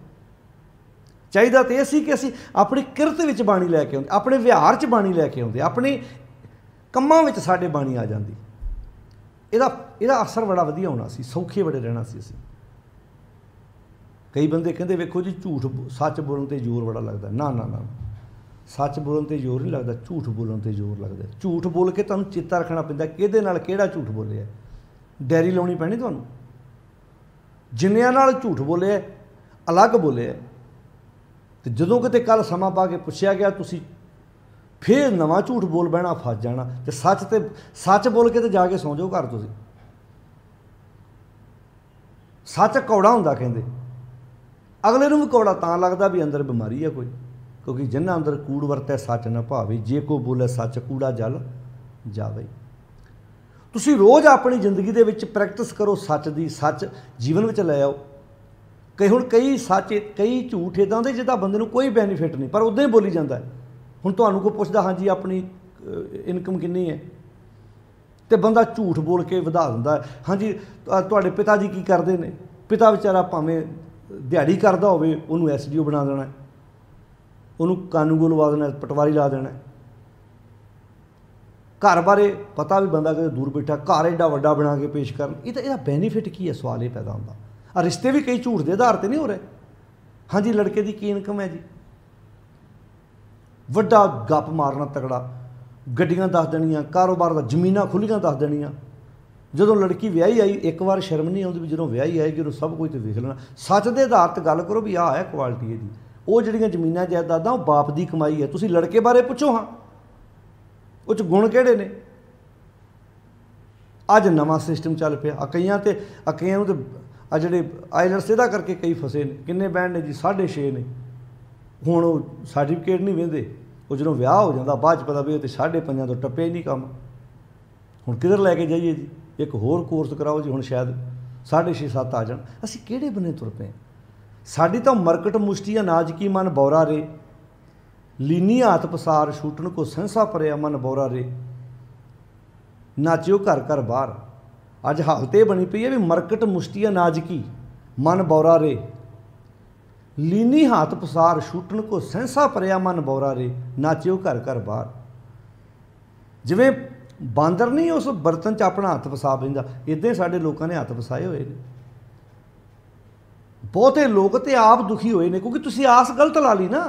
ਚਾਹੀਦਾ ਤੇ ਇਹ ਸੀ ਕਿ ਅਸੀਂ ਆਪਣੀ ਕਿਰਤ ਵਿੱਚ ਬਾਣੀ ਲੈ ਕੇ ਆਉਂਦੇ ਆਪਣੇ ਵਿਹਾਰ 'ਚ ਬਾਣੀ ਲੈ ਕੇ ਆਉਂਦੇ ਆਪਣੀ ਕੰਮਾਂ ਵਿੱਚ ਸਾਡੇ ਬਾਣੀ ਆ ਜਾਂਦੀ ਇਹਦਾ ਇਹਦਾ ਅਸਰ ਬੜਾ ਵਧੀਆ ਹੋਣਾ ਸੀ ਸੌਖੇ ਬੜੇ ਰਹਿਣਾ ਸੀ ਅਸੀਂ ਕਈ ਬੰਦੇ ਕਹਿੰਦੇ ਵੇਖੋ ਜੀ ਝੂਠ ਸੱਚ ਬੋਲਣ ਤੇ ਜ਼ੋਰ ਬੜਾ ਲੱਗਦਾ ਨਾ ਨਾ ਨਾ ਸੱਚ ਬੋਲਣ ਤੇ ਜ਼ੋਰ ਨਹੀਂ ਲੱਗਦਾ ਝੂਠ ਬੋਲਣ ਤੇ ਜ਼ੋਰ ਲੱਗਦਾ ਝੂਠ ਬੋਲ ਕੇ ਤੁਹਾਨੂੰ ਚੇਤਾ ਰੱਖਣਾ ਪੈਂਦਾ ਕਿਹਦੇ ਨਾਲ ਕਿਹੜਾ ਝੂਠ ਬੋਲਿਆ ਡੈਰੀ ਲਾਉਣੀ ਪੈਣੀ ਤੁਹਾਨੂੰ ਜਿੰਨਿਆਂ ਨਾਲ ਝੂਠ ਬੋਲਿਆ ਅਲੱਗ ਬੋਲਿਆ ਤੇ ਜਦੋਂ ਕਿਤੇ ਕੱਲ ਸਮਾਂ ਪਾ ਕੇ ਪੁੱਛਿਆ ਗਿਆ ਤੁਸੀਂ ਫੇਰ ਨਵਾਂ ਝੂਠ ਬੋਲ ਬਹਿਣਾ ਫਸ ਜਾਣਾ ਤੇ ਸੱਚ ਤੇ ਸੱਚ ਬੋਲ ਕੇ ਤੇ ਜਾ ਕੇ ਸੌਂ ਜਾਓ ਘਰ ਤੁਸੀਂ ਸੱਚ ਕੌੜਾ ਹੁੰਦਾ ਕਹਿੰਦੇ ਅਗਲੇ ਨੂੰ ਵੀ ਕੌੜਾ ਤਾਂ ਲੱਗਦਾ ਵੀ ਅੰਦਰ ਬਿਮਾਰੀ ਹੈ ਕੋਈ ਕਿਉਂਕਿ ਜਿੰਨਾ ਅੰਦਰ ਕੂੜ ਵਰਤੈ ਸੱਚ ਨਾ ਭਾਵੇ ਜੇ ਕੋ ਬੋਲੇ ਸੱਚ ਕੂੜਾ ਜਲ ਜਾਵੇ ਤੁਸੀਂ ਰੋਜ਼ ਆਪਣੀ ਜ਼ਿੰਦਗੀ ਦੇ ਵਿੱਚ ਪ੍ਰੈਕਟਿਸ ਕਰੋ ਸੱਚ ਦੀ ਸੱਚ ਜੀਵਨ ਵਿੱਚ ਲੈ ਆਓ ਕਈ ਹੁਣ ਕਈ ਸੱਚ ਕਈ ਝੂਠ ਇਦਾਂ ਦੇ ਜਿਹਦਾ ਬੰਦੇ ਨੂੰ ਕੋਈ ਬੈਨੀਫਿਟ ਨਹੀਂ ਪਰ ਉਦਾਂ ਹੀ ਬੋਲੀ ਜਾਂਦਾ ਹੈ ਹੁਣ ਤੁਹਾਨੂੰ ਕੋ ਪੁੱਛਦਾ ਹਾਂ ਜੀ ਆਪਣੀ ਇਨਕਮ ਕਿੰਨੀ ਹੈ ਤੇ ਬੰਦਾ ਝੂਠ ਬੋਲ ਕੇ ਵਧਾ ਦਿੰਦਾ ਹਾਂਜੀ ਤੁਹਾਡੇ ਪਿਤਾ ਜੀ ਕੀ ਕਰਦੇ ਨੇ ਪਿਤਾ ਵਿਚਾਰਾ ਭਾਵੇਂ ਦਿਹਾੜੀ ਕਰਦਾ ਹੋਵੇ ਉਹਨੂੰ ਐਸਡੀਓ ਬਣਾ ਦੇਣਾ ਉਹਨੂੰ ਕਾਨੂੰਗੋ ਲਵਾ ਦੇਣਾ ਪਟਵਾਰੀ ਲਾ ਦੇਣਾ ਘਰ ਬਾਰੇ ਪਤਾ ਵੀ ਬੰਦਾ ਕਿਤੇ ਦੂਰ ਬੈਠਾ ਘਰ ਐਡਾ ਵੱਡਾ ਬਣਾ ਕੇ ਪੇਸ਼ ਕਰਨ ਇਹ ਤਾਂ ਇਹਦਾ ਬੈਨੀਫਿਟ ਕੀ ਹੈ ਸਵਾਲ ਇਹ ਪੈਦਾ ਹੁੰਦਾ ਆ ਰਿਸ਼ਤੇ ਵੀ ਕਈ ਝੂਠ ਦੇ ਆਧਾਰ ਤੇ ਨਹੀਂ ਹੋ ਰਹੇ ਹਾਂਜੀ ਲੜਕੇ ਦੀ ਕੀ ਇਨਕਮ ਹੈ ਜੀ ਵੱਡਾ ਗੱਪ ਮਾਰਨਾ ਤਕੜਾ ਗੱਡੀਆਂ ਦੱਸ ਦੇਣੀਆਂ ਕਾਰੋਬਾਰ ਦਾ ਜ਼ਮੀਨਾਂ ਖੁੱਲੀਆਂ ਦੱਸ ਦੇਣੀਆਂ ਜਦੋਂ ਲੜਕੀ ਵਿਆਹੀ ਆਈ ਇੱਕ ਵਾਰ ਸ਼ਰਮ ਨਹੀਂ ਆਉਂਦੀ ਵੀ ਜਦੋਂ ਵਿਆਹੀ ਆਏਗੀ ਉਹਨੂੰ ਸਭ ਕੁਝ ਤੇ ਵੇਖ ਲੈਣਾ ਸੱਚ ਦੇ ਆਧਾਰ ਤੇ ਗੱਲ ਕਰੋ ਵੀ ਆਹ ਹੈ ਕੁਆਲਿਟੀ ਇਹਦੀ ਉਹ ਜਿਹੜੀਆਂ ਜ਼ਮੀਨਾਂ ਜਾਇਦਾਦਾਂ ਉਹ ਬਾਪ ਦੀ ਕਮਾਈ ਹੈ ਤੁਸੀਂ ਲੜਕੇ ਬਾਰੇ ਪੁੱਛੋ ਹਾਂ ਉਹ ਚ ਗੁਣ ਕਿਹੜੇ ਨੇ ਅੱਜ ਨਵਾਂ ਸਿਸਟਮ ਚੱਲ ਪਿਆ ਅਕਈਆਂ ਤੇ ਅਕਈਆਂ ਨੂੰ ਤੇ ਆ ਜਿਹੜੇ ਆਇਲਰ ਇਹਦਾ ਕਰਕੇ ਕਈ ਫਸੇ ਨੇ ਕਿੰਨੇ ਬੈਂਡ ਨੇ ਜੀ 6.5 ਨੇ ਹੁਣ ਉਹ ਸਰਟੀਫਿਕੇਟ ਨਹੀਂ ਵੇਂਦੇ ਉਹ ਜਦੋਂ ਵਿਆਹ ਹੋ ਜਾਂਦਾ ਬਾਅਦ ਚ ਪਤਾ ਵੀ ਉਹ ਤੇ 5.5 ਤੋਂ ਟੱਪੇ ਨਹੀਂ ਕੰਮ ਹੁਣ ਕਿਧਰ ਲੈ ਕੇ ਜਾਈਏ ਜੀ ਇੱਕ ਹੋਰ ਕੋਰਸ ਕਰਾਓ ਜੀ ਹੁਣ ਸ਼ਾਇਦ 6.5 7 ਆ ਜਾਣ ਅਸੀਂ ਕਿਹੜੇ ਬਨੇ ਤੁਰ ਪਏ ਸਾਡੀ ਤਾਂ ਮਾਰਕਟ ਮੁਸ਼ਤੀ ਅਨਾਜ ਕੀ ਮਨ ਬੌਰਾ ਰੇ ਲੀਨੀ ਹੱਥ ਪਸਾਰ ਛੂਟਣ ਕੋ ਸੰਸਾ ਪਰਿਆ ਮਨ ਬੌਰਾ ਰੇ ਨਾਚਿਓ ਘਰ ਘਰ ਬਾਹਰ ਅੱਜ ਹਾਲਤੇ ਬਣੀ ਪਈ ਹੈ ਵੀ ਮਾਰਕਟ ਮੁਸ਼ਤੀ ਅਨਾਜ ਕੀ ਮਨ ਬੌਰਾ ਰੇ ਲੀਨੀ ਹੱਥ ਪਸਾਰ ਛੂਟਣ ਕੋ ਸੈਂਸਾ ਪਰਿਆ ਮਨ ਬੌਰਾ ਰੇ ਨਾਚਿਓ ਘਰ ਘਰ ਬਾਹਰ ਜਿਵੇਂ ਬਾਂਦਰ ਨਹੀਂ ਉਸ ਬਰਤਨ 'ਚ ਆਪਣਾ ਹੱਥ ਫਸਾ ਬਿੰਦਾ ਇਦਾਂ ਹੀ ਸਾਡੇ ਲੋਕਾਂ ਨੇ ਹੱਥ ਫਸਾਏ ਹੋਏ ਨੇ ਬਹੁਤੇ ਲੋਕ ਤੇ ਆਪ ਦੁਖੀ ਹੋਏ ਨੇ ਕਿਉਂਕਿ ਤੁਸੀਂ ਆਸ ਗਲਤ ਲਾ ਲਈ ਨਾ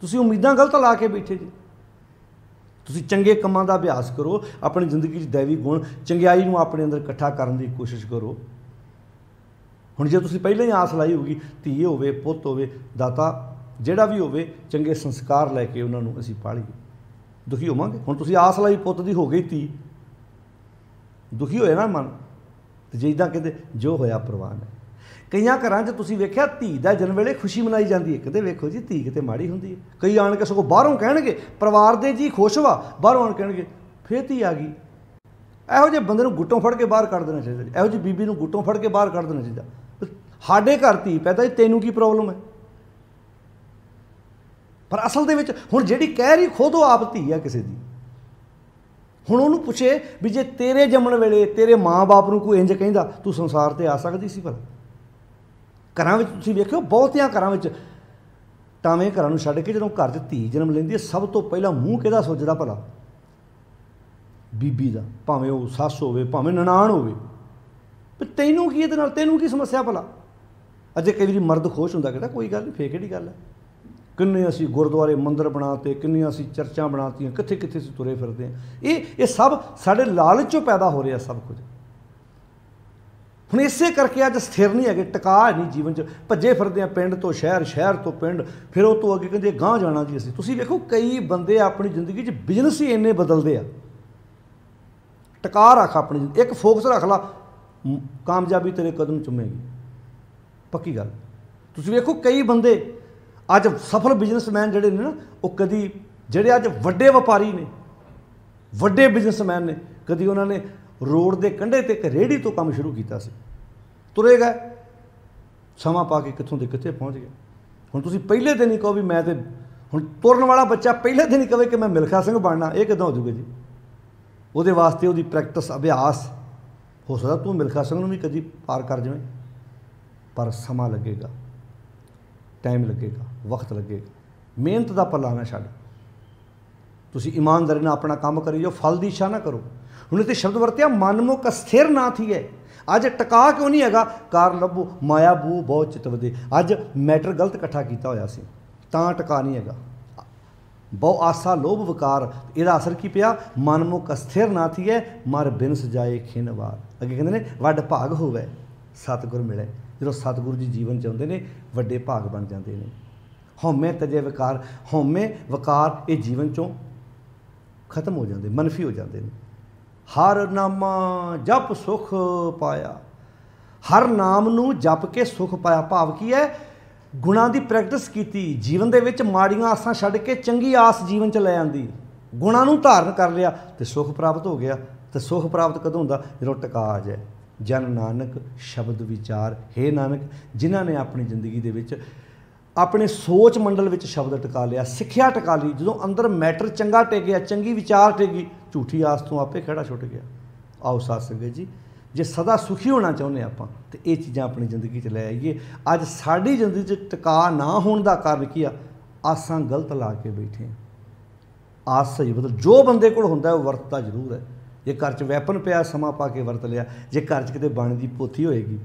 ਤੁਸੀਂ ਉਮੀਦਾਂ ਗਲਤ ਲਾ ਕੇ ਬੈਠੇ ਜੀ ਤੁਸੀਂ ਚੰਗੇ ਕੰਮਾਂ ਦਾ ਅਭਿਆਸ ਕਰੋ ਆਪਣੀ ਜ਼ਿੰਦਗੀ 'ਚ ਦੇਵੀ ਗੁਣ ਚੰਗਿਆਈ ਨੂੰ ਆਪਣੇ ਅੰਦਰ ਇਕੱਠਾ ਕਰਨ ਦੀ ਕੋਸ਼ਿਸ਼ ਕਰੋ ਹੁਣ ਜੇ ਤੁਸੀਂ ਪਹਿਲਾਂ ਹੀ ਆਸ ਲਾਈ ਹੋਗੀ ਧੀ ਹੋਵੇ ਪੁੱਤ ਹੋਵੇ ਦਾਤਾ ਜਿਹੜਾ ਵੀ ਹੋਵੇ ਚੰਗੇ ਸੰਸਕਾਰ ਲੈ ਕੇ ਉਹਨਾਂ ਨੂੰ ਅਸੀਂ ਪਾਲੀਏ ਦੁਖੀ ਹੋਵਾਂਗੇ ਹੁਣ ਤੁਸੀਂ ਆਸ ਲਾਈ ਪੁੱਤ ਦੀ ਹੋ ਗਈ ਧੀ ਦੁਖੀ ਹੋਇਆ ਨਾ ਮਨ ਤੇ ਜੇ ਇਦਾਂ ਕਹਿੰਦੇ ਜੋ ਹੋਇਆ ਪ੍ਰਵਾਨ ਹੈ ਕਈਆਂ ਘਰਾਂ 'ਚ ਤੁਸੀਂ ਵੇਖਿਆ ਧੀ ਦਾ ਜਨਮ ਵੇਲੇ ਖੁਸ਼ੀ ਮਨਾਈ ਜਾਂਦੀ ਹੈ ਕਿਤੇ ਵੇਖੋ ਜੀ ਧੀ ਕਿਤੇ ਮਾੜੀ ਹੁੰਦੀ ਹੈ ਕਈ ਆਣ ਕੇ ਸਗੋਂ ਬਾਹਰੋਂ ਕਹਿਣਗੇ ਪਰਿਵਾਰ ਦੇ ਜੀ ਖੁਸ਼ ਵਾ ਬਾਹਰੋਂ ਆਣ ਕਹਿਣਗੇ ਫੇਰ ਧੀ ਆ ਗਈ ਇਹੋ ਜਿਹੇ ਬੰਦੇ ਨੂੰ ਗੁੱਟੋਂ ਫੜ ਕੇ ਬਾਹਰ ਕੱਢ ਦੇਣਾ ਚਾਹੀਦਾ ਇਹੋ ਜਿਹੀ ਬੀਬੀ ਨੂੰ ਗੁੱਟੋਂ ਫੜ ਕੇ ਬਾਹਰ ਕੱਢ ਦੇਣਾ ਚਾਹੀਦਾ ਸਾਡੇ ਘਰ ਧੀ ਪੈਦਾ ਤੈਨੂੰ ਕੀ ਪ੍ਰੋਬਲਮ ਹੈ ਪਰ ਅਸਲ ਦੇ ਵਿੱਚ ਹੁਣ ਜਿਹੜੀ ਕਹਿ ਰਹੀ ਖੁਦ ਉਹ ਆਪ ਧੀ ਆ ਕਿਸੇ ਦੀ ਹੁਣ ਉਹਨੂੰ ਪੁੱਛੇ ਵੀ ਜੇ ਤੇਰੇ ਜੰਮਣ ਵੇਲੇ ਤੇਰੇ ਮਾਂ-ਬਾਪ ਨੂੰ ਕੋਈ ਇੰਜ ਕਹਿੰਦਾ ਤੂੰ ਸੰਸਾਰ ਤੇ ਆ ਸਕਦੀ ਸੀ ਪਰ ਘਰਾਂ ਵਿੱਚ ਤੁਸੀਂ ਵੇਖਿਓ ਬਹੁਤਿਆਂ ਘਰਾਂ ਵਿੱਚ ਟਾਵੇਂ ਘਰਾਂ ਨੂੰ ਛੱਡ ਕੇ ਜਦੋਂ ਘਰ 'ਚ ਧੀ ਜਨਮ ਲੈਂਦੀ ਹੈ ਸਭ ਤੋਂ ਪਹਿਲਾਂ ਮੂੰਹ ਕਿਹਦਾ ਸੋਚਦਾ ਭਲਾ ਬੀਬੀ ਦਾ ਭਾਵੇਂ ਉਹ ਸੱਸ ਹੋਵੇ ਭਾਵੇਂ ਨਨਾਣ ਹੋਵੇ ਤੈਨੂੰ ਕੀ ਇਹਦੇ ਨਾਲ ਤੈਨੂੰ ਕੀ ਸਮੱਸਿਆ ਭਲਾ ਅਜੇ ਕਈ ਵਾਰੀ ਮਰਦ ਖੁਸ਼ ਹੁੰਦਾ ਕਹਿੰਦਾ ਕੋਈ ਗੱਲ ਨਹੀਂ ਫੇਰ ਕਿਹੜੀ ਗੱਲ ਹੈ ਕਿੰਨੇ ਅਸੀਂ ਗੁਰਦੁਆਰੇ ਮੰਦਿਰ ਬਣਾਤੇ ਕਿੰਨੀਆਂ ਅਸੀਂ ਚਰਚਾਂ ਬਣਾਤੀਆਂ ਕਿੱਥੇ ਕਿੱਥੇ ਅਸੀਂ ਤੁਰੇ ਫਿਰਦੇ ਆ ਇਹ ਇਹ ਸਭ ਸਾਡੇ ਲਾਲਚ ਚੋਂ ਪੈਦਾ ਹੋ ਰਿਹਾ ਸਭ ਕੁਝ ਹੁਣ ਇਸੇ ਕਰਕੇ ਅੱਜ ਸਥਿਰ ਨਹੀਂ ਹੈਗੇ ਟਿਕਾ ਨਹੀਂ ਜੀਵਨ 'ਚ ਭੱਜੇ ਫਿਰਦੇ ਆ ਪਿੰਡ ਤੋਂ ਸ਼ਹਿਰ ਸ਼ਹਿਰ ਤੋਂ ਪਿੰਡ ਫਿਰ ਉਹ ਤੋਂ ਅੱਗੇ ਕਹਿੰਦੇ ਗਾਂ ਜਾਣਾ ਜੀ ਅਸੀਂ ਤੁਸੀਂ ਵੇਖੋ ਕਈ ਬੰਦੇ ਆਪਣੀ ਜ਼ਿੰਦਗੀ 'ਚ ਬਿਜ਼ਨਸ ਹੀ ਇੰਨੇ ਬਦਲਦੇ ਆ ਟਿਕਾ ਰੱਖ ਆਪਣੀ ਇੱਕ ਫੋਕਸ ਰੱਖ ਲਾ ਕਾਮਯਾਬੀ ਤੇਰੇ ਕਦਮ ਚੁੰਮੇਗੀ ਪੱਕੀ ਗੱਲ ਤੁਸੀਂ ਵੇਖੋ ਕਈ ਬੰਦੇ ਅੱਜ ਸਫਲ ਬਿਜ਼ਨਸਮੈਨ ਜਿਹੜੇ ਨੇ ਨਾ ਉਹ ਕਦੀ ਜਿਹੜੇ ਅੱਜ ਵੱਡੇ ਵਪਾਰੀ ਨੇ ਵੱਡੇ ਬਿਜ਼ਨਸਮੈਨ ਨੇ ਕਦੀ ਉਹਨਾਂ ਨੇ ਰੋਡ ਦੇ ਕੰਢੇ ਤੇ ਇੱਕ ਰੇੜੀ ਤੋਂ ਕੰਮ ਸ਼ੁਰੂ ਕੀਤਾ ਸੀ ਤੁਰੇ ਗਏ ਸਮਾਂ ਪਾ ਕੇ ਕਿੱਥੋਂ ਦੇ ਕਿੱਥੇ ਪਹੁੰਚ ਗਏ ਹੁਣ ਤੁਸੀਂ ਪਹਿਲੇ ਦਿਨ ਹੀ ਕਹੋ ਵੀ ਮੈਂ ਤੇ ਹੁਣ ਤੁਰਨ ਵਾਲਾ ਬੱਚਾ ਪਹਿਲੇ ਦਿਨ ਹੀ ਕਹੇ ਕਿ ਮੈਂ ਮਿਲਖਾ ਸਿੰਘ ਬਣਨਾ ਇਹ ਕਿਦਾਂ ਹੋ ਜਾਊਗਾ ਜੀ ਉਹਦੇ ਵਾਸਤੇ ਉਹਦੀ ਪ੍ਰੈਕਟਿਸ ਅਭਿਆਸ ਹੋ ਸਕਦਾ ਤੂੰ ਮਿਲਖਾ ਸਿੰਘ ਨੂੰ ਵੀ ਕਦੀ ਪਾਰ ਕਰ ਜਾਵੇਂ ਪਰ ਸਮਾਂ ਲੱਗੇਗਾ ਟਾਈਮ ਲੱਗੇਗਾ ਵਕਤ ਲੱਗੇਗਾ ਮਿਹਨਤ ਦਾ ਪੱਲਾ ਨਾ ਛੱਡ ਤੁਸੀਂ ਇਮਾਨਦਾਰੀ ਨਾਲ ਆਪਣਾ ਕੰਮ ਕਰੀ ਜੋ ਫਲ ਦੀ ਇੱਛਾ ਨਾ ਕਰੋ ਹੁਣ ਇਥੇ ਸ਼ਬਦ ਵਰਤਿਆ ਮਨਮੁਖ ਸਥਿਰ ਨਾ ਥੀਏ ਅੱਜ ਟਿਕਾ ਕਿਉਂ ਨਹੀਂ ਹੈਗਾ ਕਾਰ ਲੱਭੂ ਮਾਇਆ ਬੂ ਬਹੁਤ ਚਿਤਵਦੇ ਅੱਜ ਮੈਟਰ ਗਲਤ ਇਕੱਠਾ ਕੀਤਾ ਹੋਇਆ ਸੀ ਤਾਂ ਟਿਕਾ ਨਹੀਂ ਹੈਗਾ ਬਹੁ ਆਸਾ ਲੋਭ ਵਿਕਾਰ ਇਹਦਾ ਅਸਰ ਕੀ ਪਿਆ ਮਨਮੁਖ ਸਥਿਰ ਨਾ ਥੀਏ ਮਰ ਬਿਨਸ ਜਾਏ ਖਿਨਵਾਰ ਅੱਗੇ ਕਹਿੰਦੇ ਨੇ ਵੱਡ ਭਾਗ ਹੋਵੇ ਸਤਗੁਰ ਮਿਲੇ ਜਦੋਂ ਸਤਿਗੁਰੂ ਜੀ ਜੀਵਨ ਚ ਆਉਂਦੇ ਨੇ ਵੱਡੇ ਭਾਗ ਬਣ ਜਾਂਦੇ ਨੇ ਹਉਮੈ ਤਜੇ ਵਿਕਾਰ ਹਉਮੈ ਵਿਕਾਰ ਇਹ ਜੀਵਨ ਚੋਂ ਖਤਮ ਹੋ ਜਾਂਦੇ ਮਨਫੀ ਹੋ ਜਾਂਦੇ ਨੇ ਹਰ ਨਾਮਾ ਜਪ ਸੁਖ ਪਾਇਆ ਹਰ ਨਾਮ ਨੂੰ ਜਪ ਕੇ ਸੁਖ ਪਾਇਆ ਭਾਵ ਕੀ ਹੈ ਗੁਣਾ ਦੀ ਪ੍ਰੈਕਟਿਸ ਕੀਤੀ ਜੀਵਨ ਦੇ ਵਿੱਚ ਮਾੜੀਆਂ ਆਸਾਂ ਛੱਡ ਕੇ ਚੰਗੀ ਆਸ ਜੀਵਨ 'ਚ ਲੈ ਆਂਦੀ ਗੁਣਾ ਨੂੰ ਧਾਰਨ ਕਰ ਲਿਆ ਤੇ ਸੁਖ ਪ੍ਰਾਪਤ ਹੋ ਗਿਆ ਤੇ ਸੁਖ ਪ੍ਰਾਪਤ ਕਦੋਂ ਹੁੰਦਾ ਜਦੋਂ ਟਿਕਾ ਆ ਜਾਏ ਜਨ ਨਾਨਕ ਸ਼ਬਦ ਵਿਚਾਰ ਹੈ ਨਾਨਕ ਜਿਨ੍ਹਾਂ ਨੇ ਆਪਣੀ ਜ਼ਿੰਦਗੀ ਦੇ ਵਿੱਚ ਆਪਣੇ ਸੋਚ ਮੰਡਲ ਵਿੱਚ ਸ਼ਬਦ ਟਿਕਾ ਲਿਆ ਸਿੱਖਿਆ ਟਿਕਾ ਲਈ ਜਦੋਂ ਅੰਦਰ ਮੈਟਰ ਚੰਗਾ ਟਿਕ ਗਿਆ ਚੰਗੀ ਵਿਚਾਰ ਟਿਕ ਗਈ ਝੂਠੀ ਆਸ ਤੋਂ ਆਪੇ ਖੜਾ ਛੁੱਟ ਗਿਆ ਆਓ ਸਾਧ ਸੰਗਤ ਜੀ ਜੇ ਸਦਾ ਸੁਖੀ ਹੋਣਾ ਚਾਹੁੰਦੇ ਆਪਾਂ ਤੇ ਇਹ ਚੀਜ਼ਾਂ ਆਪਣੀ ਜ਼ਿੰਦਗੀ 'ਚ ਲੈ ਆਈਏ ਅੱਜ ਸਾਡੀ ਜ਼ਿੰਦਗੀ 'ਚ ਟਿਕਾ ਨਾ ਹੋਣ ਦਾ ਕਾਰਨ ਕੀ ਆ ਆਸਾਂ ਗਲਤ ਲਾ ਕੇ ਬੈਠੇ ਆਸ ਸਹੀ ਮਤਲਬ ਜੋ ਬੰਦੇ ਕੋਲ ਹੁੰਦਾ ਉਹ ਵਰਤਦਾ ਜ਼ਰੂਰ ਹੈ ਜੇ ਘਰ 'ਚ ਵੈਪਨ ਪਿਆ ਸਮਾਂ ਪਾ ਕੇ ਵਰਤ ਲਿਆ ਜੇ ਘਰ 'ਚ ਕਿਤੇ ਬਾਣੀ ਦੀ ਪੋਥੀ ਹੋਏਗੀ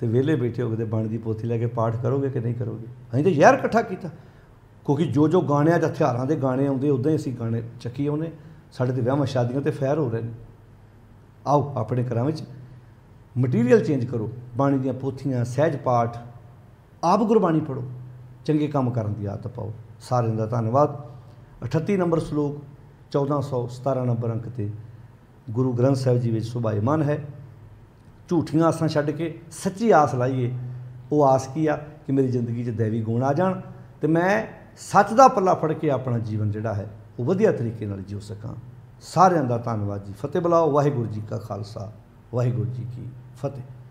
ਤੇ ਵਿਹਲੇ ਬੈਠੇ ਹੋਗੇ ਤੇ ਬਾਣੀ ਦੀ ਪੋਥੀ ਲੈ ਕੇ ਪਾਠ ਕਰੋਗੇ ਕਿ ਨਹੀਂ ਕਰੋਗੇ ਅਸੀਂ ਤਾਂ ਯਾਰ ਇਕੱਠਾ ਕੀਤਾ ਕਿਉਂਕਿ ਜੋ ਜੋ ਗਾਣਿਆਂ ਦੇ ਹਥਿਆਰਾਂ ਦੇ ਗਾਣੇ ਆਉਂਦੇ ਉਦਾਂ ਹੀ ਅਸੀਂ ਗਾਣੇ ਚੱਕੀ ਆਉਨੇ ਸਾਡੇ ਤੇ ਵਿਆਹਾਂ ਸ਼ਾਦੀਆਂ ਤੇ ਫੈਰ ਹੋ ਰਹੇ ਨੇ ਆਓ ਆਪਣੇ ਘਰਾਂ ਵਿੱਚ ਮਟੀਰੀਅਲ ਚੇਂਜ ਕਰੋ ਬਾਣੀ ਦੀਆਂ ਪੋਥੀਆਂ ਸਹਿਜ ਪਾਠ ਆਪ ਗੁਰਬਾਣੀ ਪੜੋ ਚੰਗੇ ਕੰਮ ਕਰਨ ਦੀ ਆਦਤ ਪਾਓ ਸਾਰਿਆਂ ਦਾ ਧੰਨਵਾਦ 38 ਨੰਬਰ ਸ਼ਲੋਕ 1417 ਨੰਬਰ ਅੰਕ ਤੇ ਗੁਰੂ ਗ੍ਰੰਥ ਸਾਹਿਬ ਜੀ ਵਿੱਚ ਸੁਭਾਈਮਾਨ ਹੈ ਝੂਠੀਆਂ ਆਸਾਂ ਛੱਡ ਕੇ ਸੱਚੀ ਆਸ ਲਾਈਏ ਉਹ ਆਸ ਕੀ ਆ ਕਿ ਮੇਰੀ ਜ਼ਿੰਦਗੀ 'ਚ ਦੇਵੀ ਗੁਣ ਆ ਜਾਣ ਤੇ ਮੈਂ ਸੱਚ ਦਾ ਪੱਲਾ ਫੜ ਕੇ ਆਪਣਾ ਜੀਵਨ ਜਿਹੜਾ ਹੈ ਉਹ ਵਧੀਆ ਤਰੀਕੇ ਨਾਲ ਜੀਉ ਸਕਾਂ ਸਾਰਿਆਂ ਦਾ ਧੰਨਵਾਦ ਜੀ ਫਤਿਹ ਬਲਾਓ ਵਾਹਿਗੁਰੂ ਜੀ ਕਾ ਖਾਲਸਾ ਵਾਹਿਗੁਰੂ ਜੀ ਕੀ ਫਤਿਹ